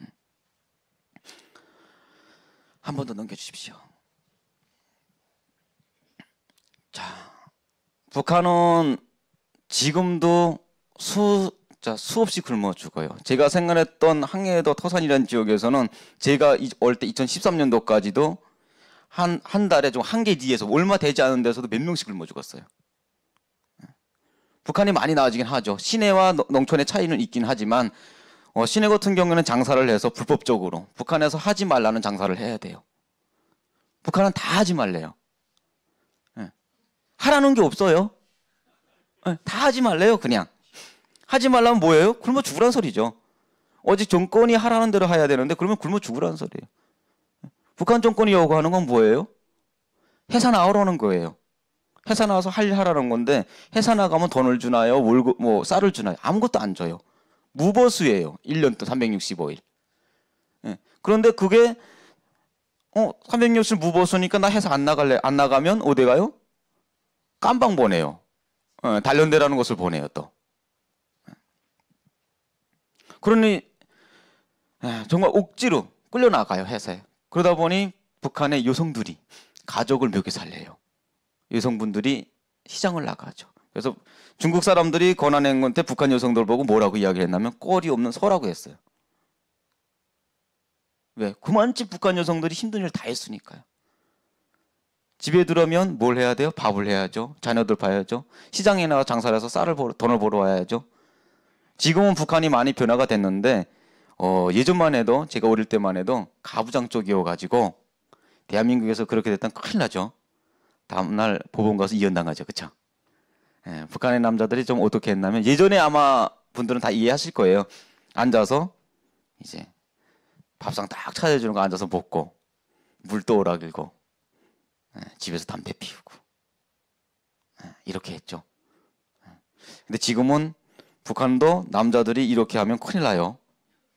음. 한번 더 넘겨주십시오. 자, 북한은 지금도 수 자, 수없이 굶어 죽어요. 제가 생각했던 항해도 터산이라는 지역에서는 제가 올 때 2013년도까지도 한, 한 달에 좀 한개 뒤에서 얼마 되지 않은 데서도 몇 명씩 굶어 죽었어요. 북한이 많이 나아지긴 하죠. 시내와 농촌의 차이는 있긴 하지만 어, 시내 같은 경우에는 장사를 해서 불법적으로 북한에서 하지 말라는 장사를 해야 돼요. 북한은 다 하지 말래요. 네. 하라는 게 없어요. 네. 다 하지 말래요, 그냥. 하지 말라면 뭐예요? 굶어 죽으란 소리죠. 오직 정권이 하라는 대로 해야 되는데 그러면 굶어 죽으란 소리예요. 북한 정권이 요구하는 건 뭐예요? 회사 나오라는 거예요. 회사 나와서 할 일 하라는 건데 회사 나가면 돈을 주나요? 월급 뭐 쌀을 주나요? 아무것도 안 줘요. 무보수예요. 1년 동안 365일. 예. 그런데 그게 어, 3 6 0 무보수니까 나 회사 안 나갈래. 안 나가면 어디 가요? 깜방 보내요. 예, 단련대라는 것을 보내요, 또. 그러니 예, 정말 억지로 끌려나가요 회사에. 그러다 보니 북한의 여성들이 가족을 몇 개 살려요. 여성분들이 시장을 나가죠. 그래서 중국 사람들이 권한행군 한테 북한 여성들 보고 뭐라고 이야기했냐면 꼴이 없는 소라고 했어요. 왜? 그만치 북한 여성들이 힘든 일을다 했으니까요. 집에 들어오면 뭘 해야 돼요? 밥을 해야죠. 자녀들 봐야죠. 시장에 나가 장사를 해서 쌀을 벌어, 돈을 벌어와야죠. 지금은 북한이 많이 변화가 됐는데 어, 예전만 해도 제가 어릴 때만 해도 가부장 쪽이어가지고 대한민국에서 그렇게 됐던 큰일 나죠. 다음날 법원 가서 이혼당하죠, 그렇죠? 예, 북한의 남자들이 좀 어떻게 했냐면 예전에 아마 분들은 다 이해하실 거예요. 앉아서 이제 밥상 딱 차려주는 거 앉아서 먹고 물도오락길고 예, 집에서 담배 피우고 예, 이렇게 했죠. 예. 근데 지금은 북한도 남자들이 이렇게 하면 큰일 나요.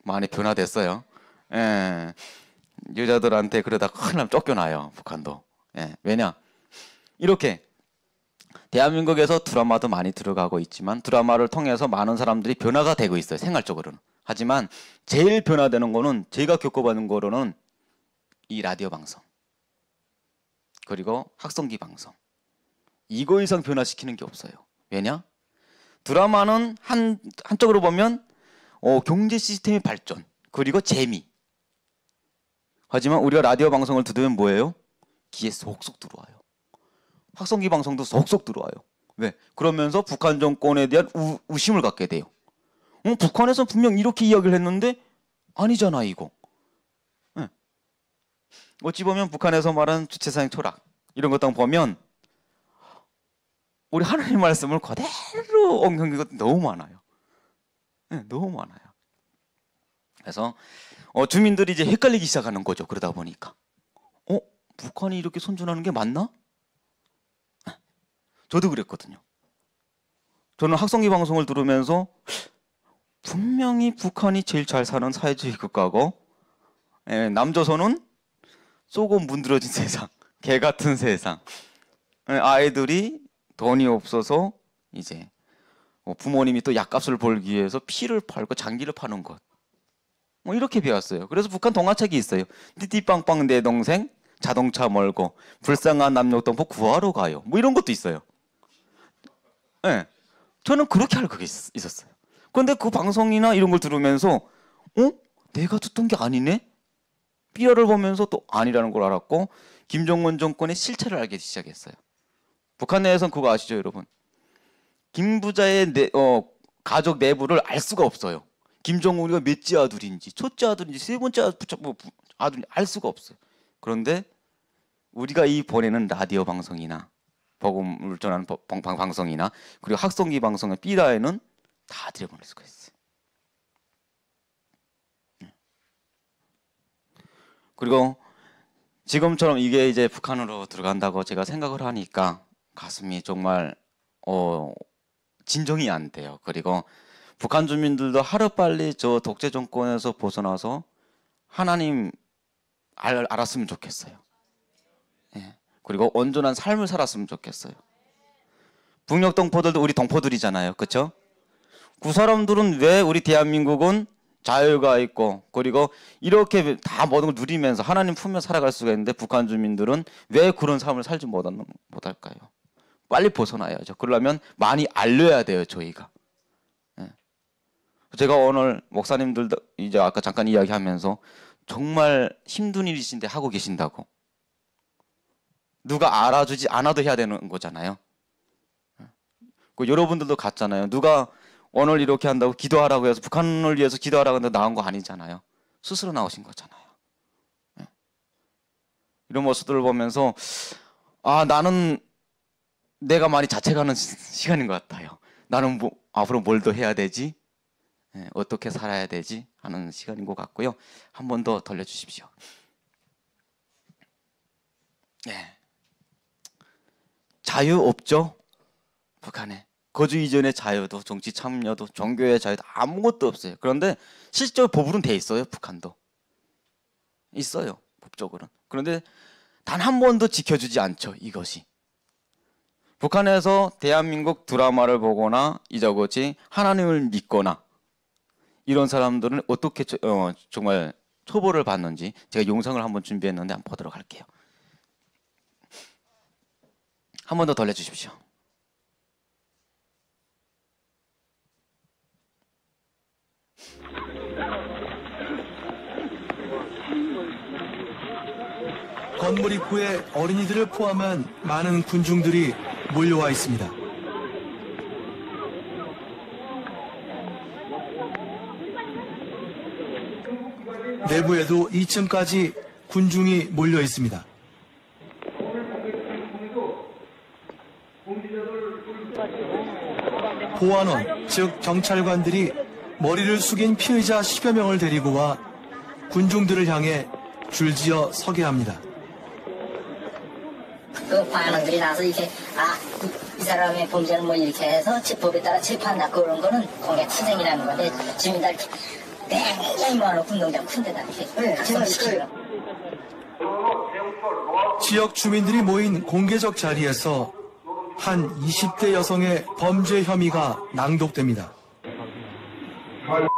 많이 변화됐어요. 예. 여자들한테 그러다 큰일 나면 쫓겨나요. 북한도. 예. 왜냐? 이렇게 대한민국에서 드라마도 많이 들어가고 있지만 드라마를 통해서 많은 사람들이 변화가 되고 있어요. 생활적으로는. 하지만 제일 변화되는 거는 제가 겪어보는 거로는 이 라디오 방송 그리고 학성기 방송 이거 이상 변화시키는 게 없어요. 왜냐? 드라마는 한, 한쪽으로 보면 어, 경제 시스템의 발전 그리고 재미 하지만 우리가 라디오 방송을 들으면 뭐예요? 귀에 속속 들어와요. 확성기 방송도 속속 들어와요. 왜? 네. 그러면서 북한 정권에 대한 우, 의심을 갖게 돼요. 어, 북한에서 분명 이렇게 이야기를 했는데 아니잖아 이거. 네. 어찌 보면 북한에서 말하는 주체사행 철락 이런 것들 보면 우리 하나님 말씀을 그대로 옮겨는것 너무 많아요. 네, 너무 많아요. 그래서 어, 주민들이 이제 헷갈리기 시작하는 거죠. 그러다 보니까 어 북한이 이렇게 선전하는 게 맞나? 네. 저도 그랬거든요. 저는 학성기 방송을 들으면서 분명히 북한이 제일 잘 사는 사회주의 국가고 예, 남조선은 쏘고 문드러진 세상, 개 같은 세상. 예, 아이들이 돈이 없어서 이제 뭐 부모님이 또 약값을 벌기 위해서 피를 팔고 장기를 파는 것. 뭐 이렇게 배웠어요. 그래서 북한 동화책이 있어요. 띠띠빵빵 내 동생 자동차 멀고 불쌍한 남녀동포 구하러 가요. 뭐 이런 것도 있어요. 예. 네. 저는 그렇게 알고 있었어요. 그런데 그 방송이나 이런 걸 들으면서 어? 내가 듣던 게 아니네? 삐어를 보면서 또 아니라는 걸 알았고 김정은 정권의 실체를 알기 시작했어요. 북한 내에선 그거 아시죠, 여러분? 김 부자의 내, 어, 가족 내부를 알 수가 없어요. 김정은이가 몇째 아들인지, 첫째 아들인지, 세 번째 아들인지 뭐, 알 수가 없어요. 그런데 우리가 이 보내는 라디오 방송이나 복음을 전하는 방, 방, 방송이나 그리고 학성기 방송의 삐라에는 다 들여보낼 수가 있어요. 네. 그리고 지금처럼 이게 이제 북한으로 들어간다고 제가 생각을 하니까 가슴이 정말 어, 진정이 안 돼요. 그리고 북한 주민들도 하루빨리 저 독재 정권에서 벗어나서 하나님 알, 알았으면 좋겠어요. 예. 그리고 온전한 삶을 살았으면 좋겠어요. 북녘 동포들도 우리 동포들이잖아요. 그렇죠? 그 사람들은 왜 우리 대한민국은 자유가 있고 그리고 이렇게 다 모든 걸 누리면서 하나님 품에 살아갈 수가 있는데 북한 주민들은 왜 그런 삶을 살지 못할까요 빨리 벗어나야죠. 그러려면 많이 알려야 돼요, 저희가. 예. 제가 오늘 목사님들 이제 아까 잠깐 이야기하면서 정말 힘든 일이신데 하고 계신다고. 누가 알아주지 않아도 해야 되는 거잖아요. 예. 그 여러분들도 같잖아요. 누가 오늘 이렇게 한다고 기도하라고 해서 북한을 위해서 기도하라고 해서 나온 거 아니잖아요. 스스로 나오신 거잖아요. 예. 이런 모습들을 보면서 아 나는 내가 많이 자책하는 시간인 것 같아요. 나는 뭐, 앞으로 뭘 더 해야 되지? 예, 어떻게 살아야 되지? 하는 시간인 것 같고요. 한 번 더 돌려주십시오. 예. 자유 없죠? 북한에. 거주 이전의 자유도, 정치 참여도, 종교의 자유도 아무것도 없어요. 그런데 실제 법으로는 돼 있어요, 북한도. 있어요, 법적으로는. 그런데 단 한 번도 지켜주지 않죠, 이것이. 북한에서 대한민국 드라마를 보거나 이저거지 하나님을 믿거나 이런 사람들은 어떻게 어, 정말 초보를 받는지 제가 용상을 한번 준비했는데 한번 보도록 할게요. 한 번 더 돌려주십시오. 건물 입구에 어린이들을 포함한 많은 군중들이 몰려와 있습니다. 내부에도 2층까지 군중이 몰려 있습니다. 보안원, 즉 경찰관들이 머리를 숙인 피의자 10여 명을 데리고 와 군중들을 향해 줄지어 서게 합니다. 그 반응들이 나서 이렇게 아, 이, 이 사람의 범죄를 뭐 이렇게 해서 법에 따라 재판 났고 그런 거는 공개 투쟁이라는 건데 지금 날 냉장히 모아놓동장 큰데다 이렇게 네, 각성 그 지역 주민들이 모인 공개적 자리에서 한 20대 여성의 범죄 혐의가 낭독됩니다. 아,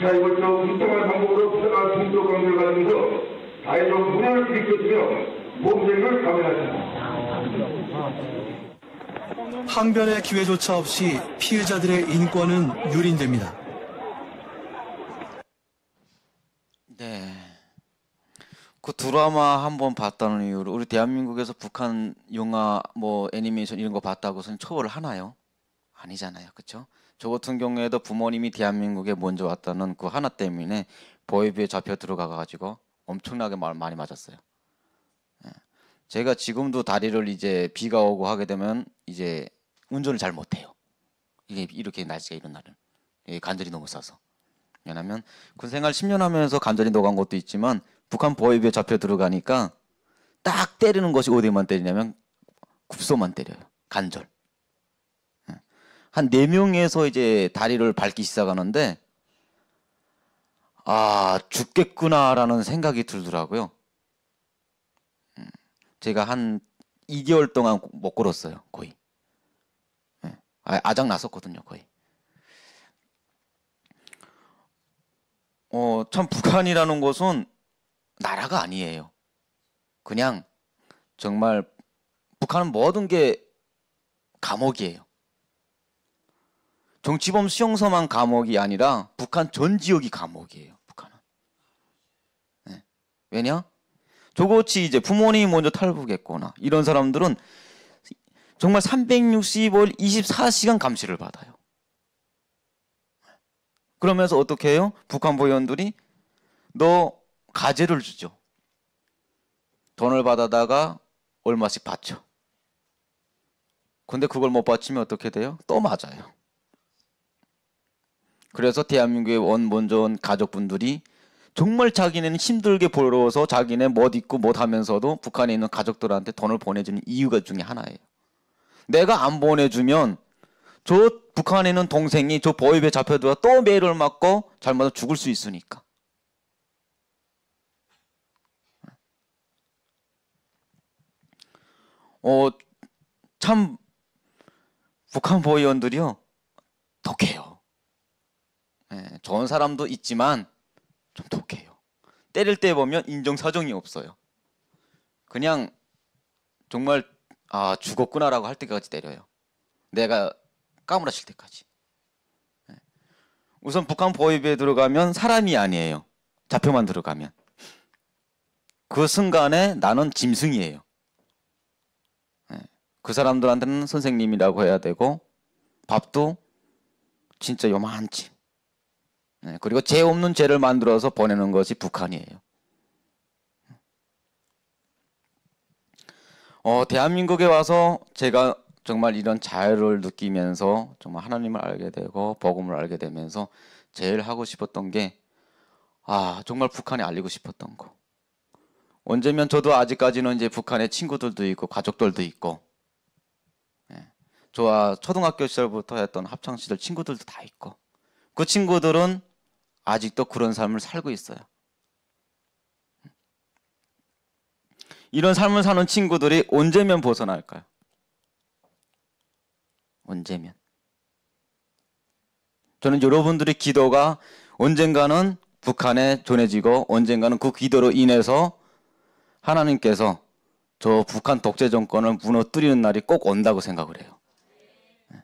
자, 이걸 좀 훌륭한 방법으로 부탁할 수 있도록 강조를 받으면서 다이로 문을 일으켜주며 몸쟁을 감행하십니다. 항변의 기회조차 없이 피해자들의 인권은 유린됩니다. 네. 그 드라마 한번 봤다는 이유로 우리 대한민국에서 북한 영화 뭐 애니메이션 이런 거 봤다고선 처벌을 하나요? 아니잖아요. 그렇죠? 저 같은 경우에도 부모님이 대한민국에 먼저 왔다는 그 하나 때문에 보이비에 잡혀 들어가가지고 엄청나게 말 많이 맞았어요. 예. 제가 지금도 다리를 이제 비가 오고 하게 되면 이제 운전을 잘 못해요. 이게 이렇게 날씨가 이런 날은 간절히 예, 너무 싸서. 왜냐하면 군 생활 10년 하면서 간절히 녹간 것도 있지만 북한 보위비에 잡혀 들어가니까 딱 때리는 것이 어디만 때리냐면 굽소만 때려요. 간절. 한네 명에서 이제 다리를 밟기 시작하는데 아 죽겠구나라는 생각이 들더라고요. 음, 제가 한 2개월 동안 못 걸었어요 거의. 예, 아, 작 났었거든요 거의. 어, 참 북한이라는 곳은 나라가 아니에요. 그냥 정말 북한은 모든 게 감옥이에요. 정치범 수용소만 감옥이 아니라 북한 전 지역이 감옥이에요. 북한은. 네. 왜냐? 저같이 이제 부모님이 먼저 탈북했거나 이런 사람들은 정말 365일 24시간 감시를 받아요. 그러면서 어떻게 해요? 북한 보위원들이 너 가제를 주죠. 돈을 받아다가 얼마씩 받죠. 근데 그걸 못 받치면 어떻게 돼요? 또 맞아요. 그래서 대한민국에 원 먼저 온 가족분들이 정말 자기네는 힘들게 벌어서 자기네 못 입고 못 하면서도 북한에 있는 가족들한테 돈을 보내주는 이유가 중에 하나예요. 내가 안 보내주면 저 북한에 는 동생이 저 보입에 잡혀들어 또 매를 맞고 잘못하 죽을 수 있으니까. 어, 참, 북한 보위원들이요, 독해요. 좋은 예, 사람도 있지만 좀 독해요. 때릴 때 보면 인정사정이 없어요. 그냥 정말 아 죽었구나라고 할 때까지 때려요. 내가 까무라칠 때까지. 예. 우선 북한 보위부에 들어가면 사람이 아니에요. 잡표만 들어가면. 그 순간에 나는 짐승이에요. 예. 그 사람들한테는 선생님이라고 해야 되고 밥도 진짜 요만한 짐. 네, 그리고 죄 없는 죄를 만들어서 보내는 것이 북한이에요. 어, 대한민국에 와서 제가 정말 이런 자유를 느끼면서 정말 하나님을 알게 되고 복음을 알게 되면서 제일 하고 싶었던 게 아, 정말 북한에 알리고 싶었던 거. 언제면 저도 아직까지는 이제 북한에 친구들도 있고 가족들도 있고 예. 저와 초등학교 시절부터 했던 합창 시절 친구들도 다 있고 그 친구들은 아직도 그런 삶을 살고 있어요. 이런 삶을 사는 친구들이 언제면 벗어날까요? 언제면? 저는 여러분들의 기도가 언젠가는 북한에 전해지고 언젠가는 그 기도로 인해서 하나님께서 저 북한 독재 정권을 무너뜨리는 날이 꼭 온다고 생각을 해요. 네.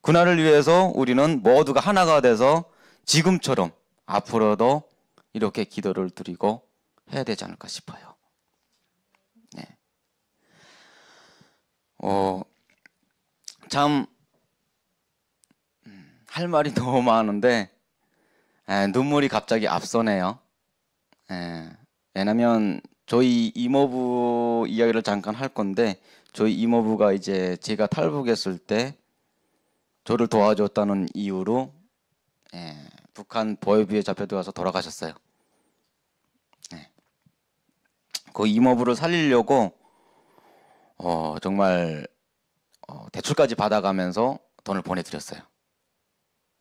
그날을 위해서 우리는 모두가 하나가 돼서 지금처럼 앞으로도 이렇게 기도를 드리고 해야 되지 않을까 싶어요. 네. 어, 참, 음, 할 말이 너무 많은데, 에, 눈물이 갑자기 앞서네요. 에, 왜냐면 저희 이모부 이야기를 잠깐 할 건데, 저희 이모부가 이제 제가 탈북했을 때 저를 도와줬다는 이유로 예, 북한 보위부에 잡혀들어가서 돌아가셨어요. 네. 그 임업부를 살리려고 어, 정말 어, 대출까지 받아가면서 돈을 보내드렸어요.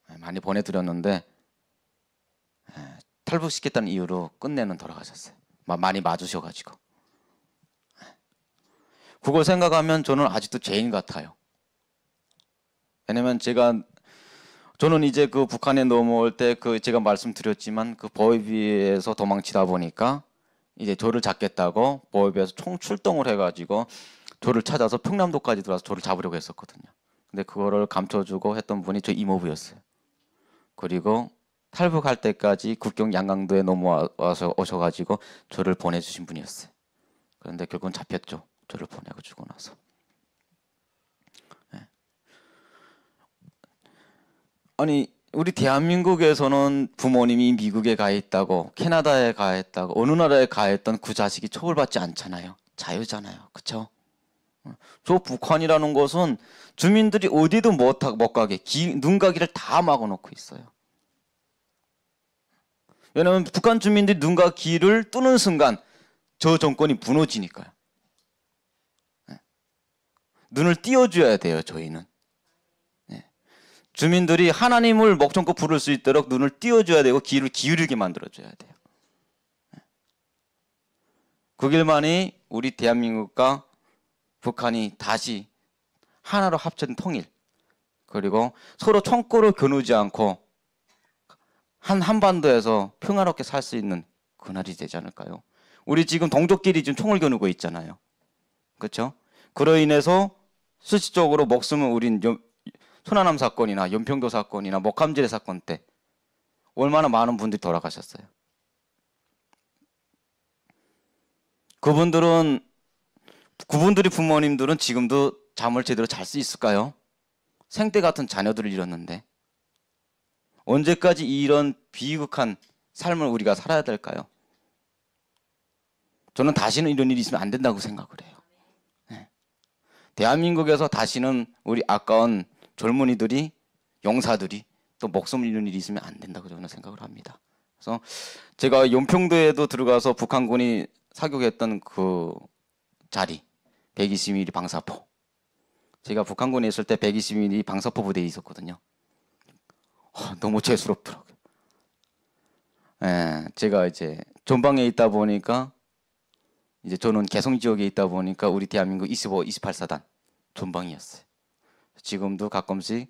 네, 많이 보내드렸는데 예, 탈북시켰다는 이유로 끝내는 돌아가셨어요. 마, 많이 맞으셔가지고. 네. 그걸 생각하면 저는 아직도 죄인 같아요. 왜냐면 제가 저는 이제 그 북한에 넘어올 때 그 제가 말씀드렸지만 그 보이비에서 도망치다 보니까 이제 저를 잡겠다고 보이비에서 총출동을 해가지고 저를 찾아서 평남도까지 들어와서 저를 잡으려고 했었거든요. 근데 그거를 감춰주고 했던 분이 저 이모부였어요. 그리고 탈북할 때까지 국경 양강도에 넘어와서 오셔가지고 저를 보내주신 분이었어요. 그런데 결국은 잡혔죠. 저를 보내고 죽고 나서. 아니 우리 대한민국에서는 부모님이 미국에 가 있다고 캐나다에 가 있다고 어느 나라에 가 있던 그 자식이 처벌받지 않잖아요. 자유잖아요. 그쵸저 북한이라는 것은 주민들이 어디도 못, 못 가게 기, 눈가기를 다 막아놓고 있어요. 왜냐하면 북한 주민들이 눈과 귀를 뜨는 순간 저 정권이 무너지니까요. 네. 눈을 띄워줘야 돼요, 저희는. 주민들이 하나님을 목청껏 부를 수 있도록 눈을 띄워줘야 되고 귀를 기울이게 만들어줘야 돼요. 그 길만이 우리 대한민국과 북한이 다시 하나로 합쳐진 통일 그리고 서로 총구를 겨누지 않고 한 한반도에서 평화롭게 살 수 있는 그날이 되지 않을까요? 우리 지금 동족끼리 지금 총을 겨누고 있잖아요. 그렇죠? 그로 인해서 수시적으로 목숨을 우린 순안함 사건이나 연평도 사건이나 목감질의 사건 때 얼마나 많은 분들이 돌아가셨어요. 그분들은 그분들이 부모님들은 지금도 잠을 제대로 잘 수 있을까요? 생때 같은 자녀들을 잃었는데 언제까지 이런 비극한 삶을 우리가 살아야 될까요? 저는 다시는 이런 일이 있으면 안 된다고 생각을 해요. 네. 대한민국에서 다시는 우리 아까운 젊은이들이 영사들이 또 목숨 잃는 일이 있으면 안 된다고 저는 생각을 합니다. 그래서 제가 연평도에도 들어가서 북한군이 사격했던 그 자리 120mm 방사포 제가 북한군에 있을 때 120mm 방사포 부대에 있었거든요. 어, 너무 죄스럽더라고요. 예, 제가 이제 전방에 있다 보니까 이제 저는 개성 지역에 있다 보니까 우리 대한민국 25, 28사단 전방이었어요. 지금도 가끔씩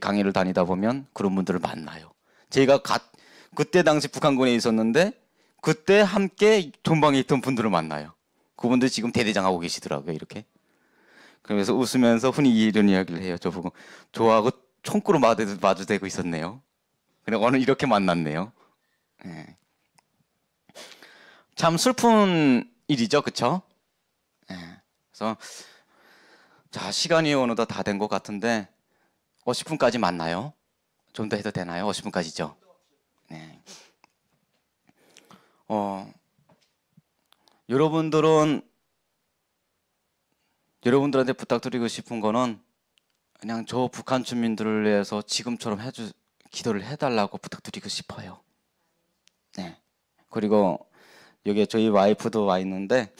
강의를 다니다 보면 그런 분들을 만나요. 제가 가, 그때 당시 북한군에 있었는데 그때 함께 전방에 있던 분들을 만나요. 그분들 지금 대대장하고 계시더라고요, 이렇게. 그래서 웃으면서 흔히 이런 이야기를 해요. 저보고 저하고 총구로 마주, 마주대고 있었네요. 근데 오늘 이렇게 만났네요. 예. 참 슬픈 일이죠, 그쵸? 예. 그래서 자, 시간이 어느덧 다 된 것 같은데, 5 0분까지 맞나요? 좀 더 해도 되나요? 5 0분까지죠 네. 어, 여러분들은, 여러분들한테 부탁드리고 싶은 거는, 그냥 저 북한 주민들을 위해서 지금처럼 해주, 기도를 해달라고 부탁드리고 싶어요. 네. 그리고 여기 에 저희 와이프도 와 있는데,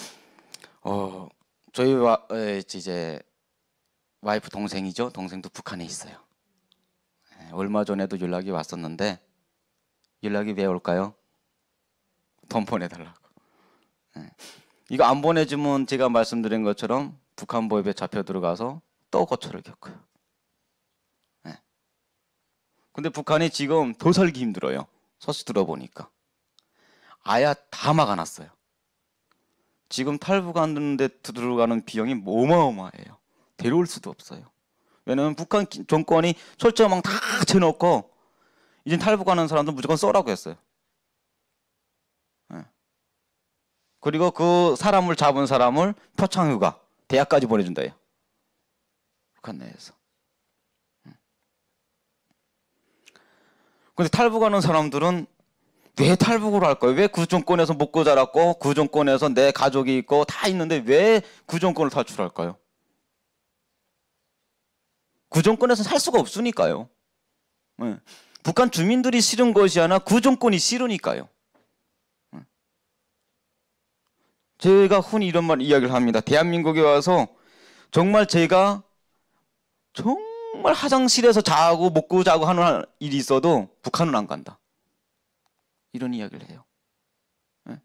어, 저희 와, 이제 와이프 동생이죠. 동생도 북한에 있어요. 예, 얼마 전에도 연락이 왔었는데 연락이 왜 올까요? 돈 보내달라고. 예, 이거 안 보내주면 제가 말씀드린 것처럼 북한 보입에 잡혀 들어가서 또 고초를 겪어요. 예. 근데 북한이 지금 더 살기 힘들어요. 소식 들어보니까. 아야 다 막아놨어요. 지금 탈북하는데 들어가는 비용이 어마어마해요. 데려올 수도 없어요. 왜냐면 북한 정권이 철저망 다 쳐놓고 이제 탈북하는 사람들 무조건 써라고 했어요. 예. 그리고 그 사람을 잡은 사람을 표창휴가 대학까지 보내준다요. 북한 내에서. 예. 근데 탈북하는 사람들은 왜 탈북을 할까요? 왜그 정권에서 먹고 자랐고 그 정권에서 내 가족이 있고 다 있는데 왜그 정권을 탈출할까요? 구정권에서 살 수가 없으니까요. 네. 북한 주민들이 싫은 것이 하나 구정권이 싫으니까요. 네. 제가 흔히 이런 말 이야기를 합니다. 대한민국에 와서 정말 제가 정말 화장실에서 자고 먹고 자고 하는 일이 있어도 북한은 안 간다. 이런 이야기를 해요. 예.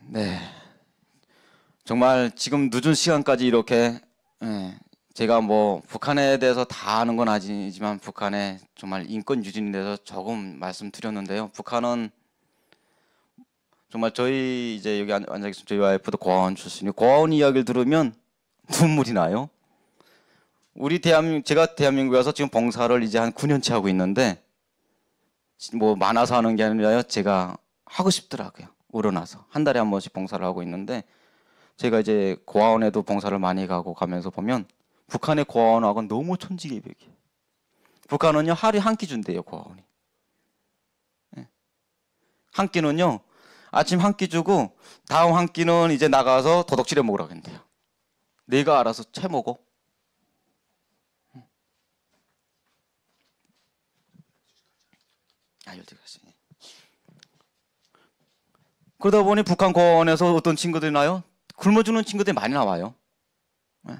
네. 네. 정말 지금 늦은 시간까지 이렇게 예, 제가 뭐 북한에 대해서 다 아는 건 아니지만 북한의 정말 인권 유진에 대해서 조금 말씀드렸는데요. 북한은 정말 저희 이제 여기 앉아 계신 저희 와이프도 고아원 출신이 고아원 이야기를 들으면 눈물이 나요. 우리 대한민국 제가 대한민국에 서 지금 봉사를 이제 한 9년째 하고 있는데 뭐 많아서 하는 게 아니라요. 제가 하고 싶더라고요. 우러나서 한 달에 한 번씩 봉사를 하고 있는데 제가 이제 고아원에도 봉사를 많이 가고 가면서 보면 북한의 고아원하고 너무 천지개벽이에요. 북한은요 하루에 한 끼 준대요 고아원이. 예. 한 끼는요 아침 한 끼 주고 다음 한 끼는 이제 나가서 도덕질해 먹으라고 했는요 내가 알아서 채 먹어. 음. 아, 여기 갔으 예. 그러다 보니 북한 고원에서 아 어떤 친구들이 나요? 굶어 주는 친구들이 많이 나와요. 1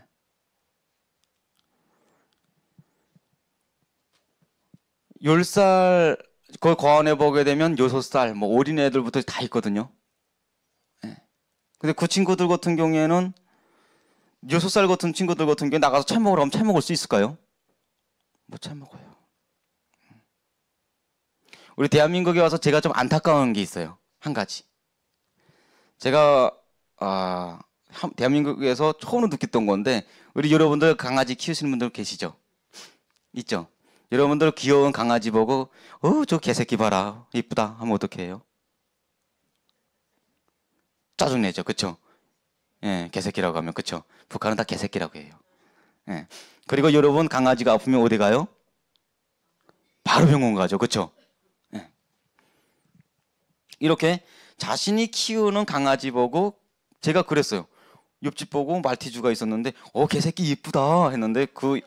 예. 0살 그걸 거안해 보게 되면 6 살, 뭐 어린 애들부터 다 있거든요. 예. 근데 그 친구들 같은 경우에는 6살 같은 친구들 같은 경우에 나가서 채먹으러 가면 채먹을 수 있을까요? 못 뭐 채먹어요. 우리 대한민국에 와서 제가 좀 안타까운 게 있어요. 한 가지. 제가 아, 대한민국에서 처음으로 느꼈던 건데 우리 여러분들 강아지 키우시는 분들 계시죠? 있죠? 여러분들 귀여운 강아지 보고 어저 개새끼 봐라 이쁘다 하면 어떻게 해요? 짜증내죠, 그쵸 예, 개새끼라고 하면 그쵸 북한은 다 개새끼라고 해요. 예. 그리고 여러분 강아지가 아프면 어디 가요? 바로 병원 가죠, 그쵸 예. 이렇게 자신이 키우는 강아지 보고 제가 그랬어요. 옆집 보고 말티즈가 있었는데 어 개새끼 이쁘다 했는데 그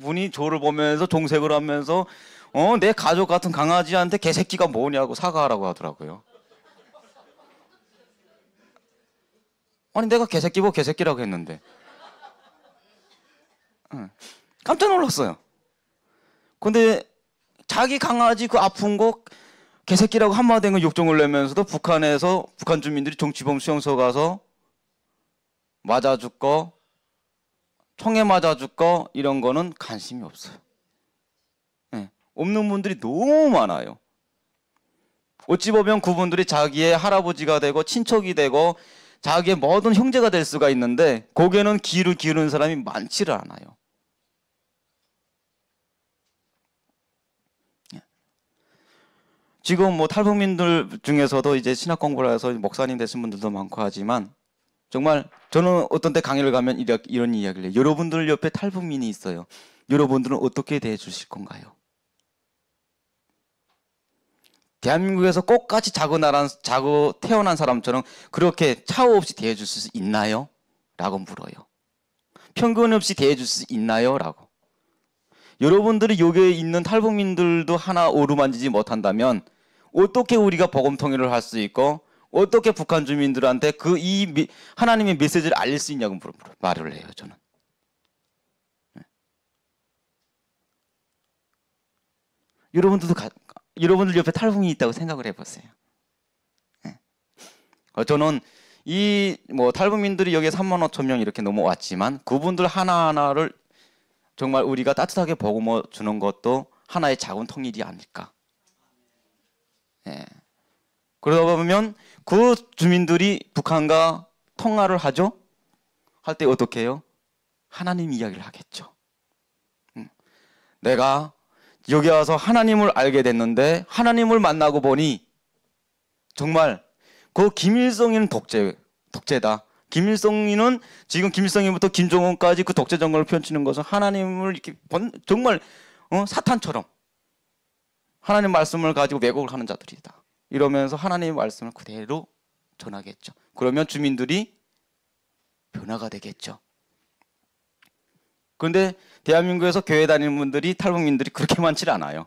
분이 저를 보면서 동색을 하면서 어 내 가족 같은 강아지한테 개새끼가 뭐냐고 사과하라고 하더라고요. 아니 내가 개새끼고 보 뭐 개새끼라고 했는데 깜짝 놀랐어요. 근데 자기 강아지 그 아픈 거 개새끼라고 한마디 한건 욕정을 내면서도 북한에서 북한 주민들이 정치범 수용소 가서 맞아 죽고 총에 맞아 죽고 이런 거는 관심이 없어요. 네. 없는 분들이 너무 많아요. 어찌 보면 그분들이 자기의 할아버지가 되고 친척이 되고 자기의 모든 형제가 될 수가 있는데 고개는 기를 기르는 사람이 많지를 않아요. 지금 뭐 탈북민들 중에서도 이제 신학 공부를 해서 목사님 되신 분들도 많고 하지만 정말 저는 어떤 때 강의를 가면 이런 이야기를 해요. 여러분들 옆에 탈북민이 있어요. 여러분들은 어떻게 대해 주실 건가요? 대한민국에서 꽃같이 자고 나란 자고 태어난 사람처럼 그렇게 차오 없이 대해 줄 수 있나요? 라고 물어요. 평균 없이 대해 줄 수 있나요? 라고. 여러분들이 여기에 있는 탈북민들도 하나 오르만지지 못한다면 어떻게 우리가 복음통일을 할 수 있고 어떻게 북한 주민들한테 그 이 하나님의 메시지를 알릴 수 있냐고 말을 해요 저는. 네. 여러분들도 가, 여러분들 옆에 탈북이 있다고 생각을 해보세요. 네. 어, 저는 이뭐 탈북민들이 여기 에 3만 5천 명 이렇게 넘어왔지만 그분들 하나하나를 정말 우리가 따뜻하게 보고머 주는 것도 하나의 작은 통일이 아닐까. 예. 그러다 보면 그 주민들이 북한과 통화를 하죠. 할 때 어떻게 해요? 하나님 이야기를 하겠죠. 음. 내가 여기 와서 하나님을 알게 됐는데 하나님을 만나고 보니 정말 그 김일성인 독재 독재다. 김일성이는 지금 김일성이부터 김정은까지 그 독재 정권을 펼치는 것은 하나님을 이렇게 번, 정말 어? 사탄처럼 하나님 말씀을 가지고 왜곡을 하는 자들이다. 이러면서 하나님의 말씀을 그대로 전하겠죠. 그러면 주민들이 변화가 되겠죠. 그런데 대한민국에서 교회 다니는 분들이 탈북민들이 그렇게 많지 않아요.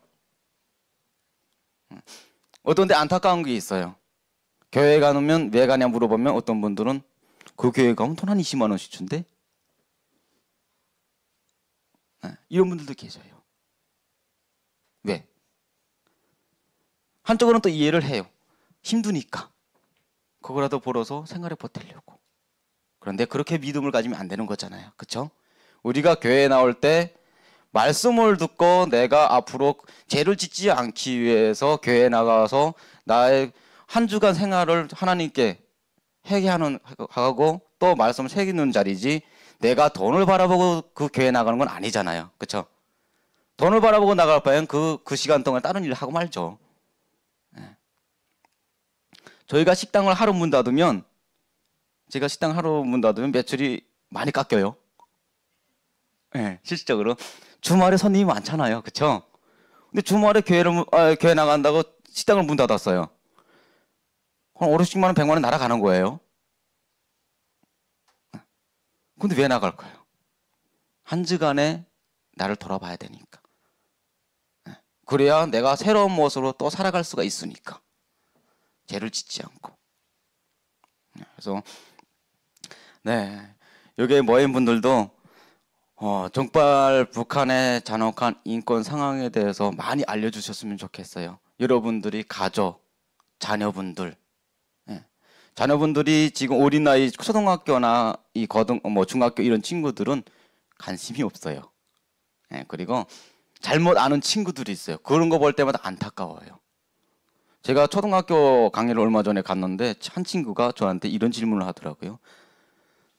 어떤데 안타까운 게 있어요. 교회 가면 왜 가냐 물어보면 어떤 분들은 그 교회가 면돈한 20만 원씩 준대. 네, 이런 분들도 계셔요. 왜? 한쪽으로는 또 이해를 해요. 힘드니까. 그거라도 벌어서 생활에 보태려고. 그런데 그렇게 믿음을 가지면 안 되는 거잖아요. 그렇죠? 우리가 교회에 나올 때 말씀을 듣고 내가 앞으로 죄를 짓지 않기 위해서 교회에 나가서 나의 한 주간 생활을 하나님께 회개하는 하고 또 말씀을 새기는 자리지 내가 돈을 바라보고 그 교회 나가는 건 아니잖아요. 그렇죠? 돈을 바라보고 나갈 바엔 그, 그 시간 동안 다른 일을 하고 말죠. 네. 저희가 식당을 하루 문 닫으면 제가 식당 하루 문 닫으면 매출이 많이 깎여요. 네, 실질적으로 주말에 손님이 많잖아요. 그렇죠? 근데 주말에 교회를 아, 교회 나간다고 식당을 문 닫았어요. 그럼 50만 원, 100만 원 날아가는 거예요. 근데 왜 나갈까요? 한즈간에 나를 돌아봐야 되니까. 예. 그래야 내가 새로운 모습으로 또 살아갈 수가 있으니까. 죄를 짓지 않고. 예, 그래서, 네. 여기 모인 분들도, 어, 정말 북한의 잔혹한 인권 상황에 대해서 많이 알려주셨으면 좋겠어요. 여러분들이 가족, 자녀분들, 자녀분들이 지금 어린 아이 초등학교나 이 거등 어, 뭐 중학교 이런 친구들은 관심이 없어요. 예, 그리고 잘못 아는 친구들이 있어요. 그런 거 볼 때마다 안타까워요. 제가 초등학교 강의를 얼마 전에 갔는데 한 친구가 저한테 이런 질문을 하더라고요.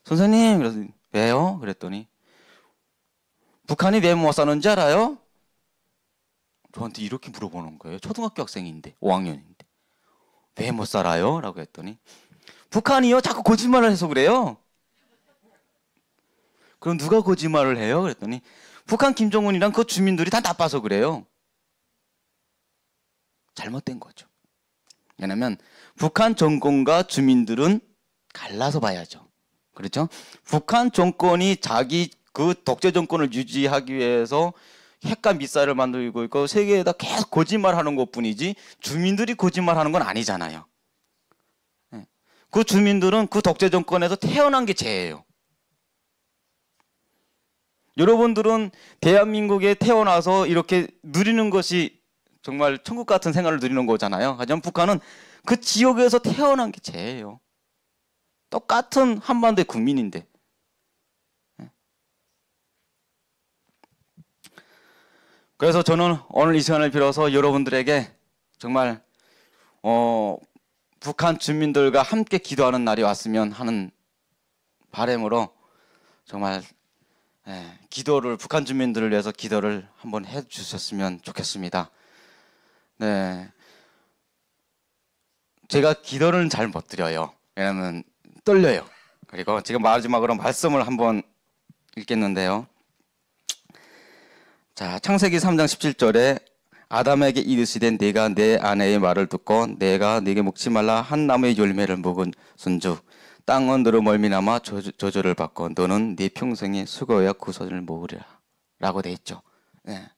선생님, 그래서 왜요? 그랬더니 북한이 왜 못 사는지 알아요? 저한테 이렇게 물어보는 거예요. 초등학교 학생인데, 5학년인데. 왜 못 살아요? 라고 했더니 북한이요? 자꾸 거짓말을 해서 그래요. 그럼 누가 거짓말을 해요? 그랬더니 북한 김정은이랑 그 주민들이 다 나빠서 그래요. 잘못된 거죠. 왜냐면 북한 정권과 주민들은 갈라서 봐야죠. 그렇죠? 북한 정권이 자기 그 독재 정권을 유지하기 위해서 핵과 미사일을 만들고 있고 세계에다 계속 거짓말하는 것뿐이지 주민들이 거짓말하는 건 아니잖아요. 그 주민들은 그 독재 정권에서 태어난 게 죄예요. 여러분들은 대한민국에 태어나서 이렇게 누리는 것이 정말 천국 같은 생활을 누리는 거잖아요. 하지만 북한은 그 지역에서 태어난 게 죄예요. 똑같은 한반도의 국민인데. 그래서 저는 오늘 이 시간을 빌어서 여러분들에게 정말 어, 북한 주민들과 함께 기도하는 날이 왔으면 하는 바램으로 정말 예, 기도를 북한 주민들을 위해서 기도를 한번 해 주셨으면 좋겠습니다. 네. 제가 기도를 잘 못 드려요. 왜냐면 떨려요. 그리고 지금 마지막으로 말씀을 한번 읽겠는데요. 자, 창세기 3장 17절에 아담에게 이르시되 내가 내 아내의 말을 듣고 내가 네게 먹지 말라 한 나무의 열매를 먹은 순주 땅은 너로 멀미나마 조절을 받고 너는 네 평생에 수고해야 구선을 그 모으리라 라고 돼 있죠. 네.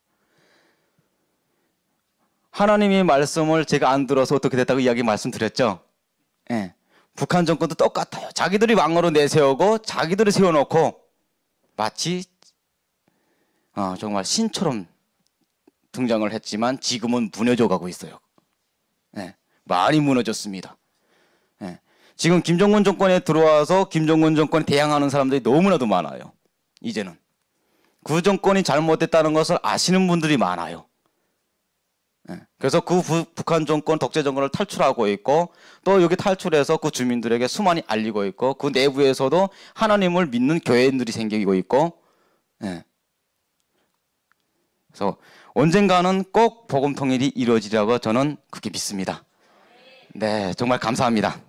하나님이 말씀을 제가 안 들어서 어떻게 됐다고 이야기 말씀드렸죠. 네. 북한 정권도 똑같아요. 자기들이 왕으로 내세우고 자기들을 세워놓고 마치 어, 정말 신처럼 성장을 했지만 지금은 무너져 가고 있어요. 네, 많이 무너졌습니다. 네, 지금 김정은 정권에 들어와서 김정은 정권에 대항하는 사람들이 너무나도 많아요. 이제는. 그 정권이 잘못됐다는 것을 아시는 분들이 많아요. 네, 그래서 그 부, 북한 정권, 독재 정권을 탈출하고 있고 또 여기 탈출해서 그 주민들에게 수많이 알리고 있고 그 내부에서도 하나님을 믿는 교회인들이 생기고 있고 그래서 언젠가는 꼭 복음 통일이 이루어지리라고 저는 그렇게 믿습니다. 네, 정말 감사합니다.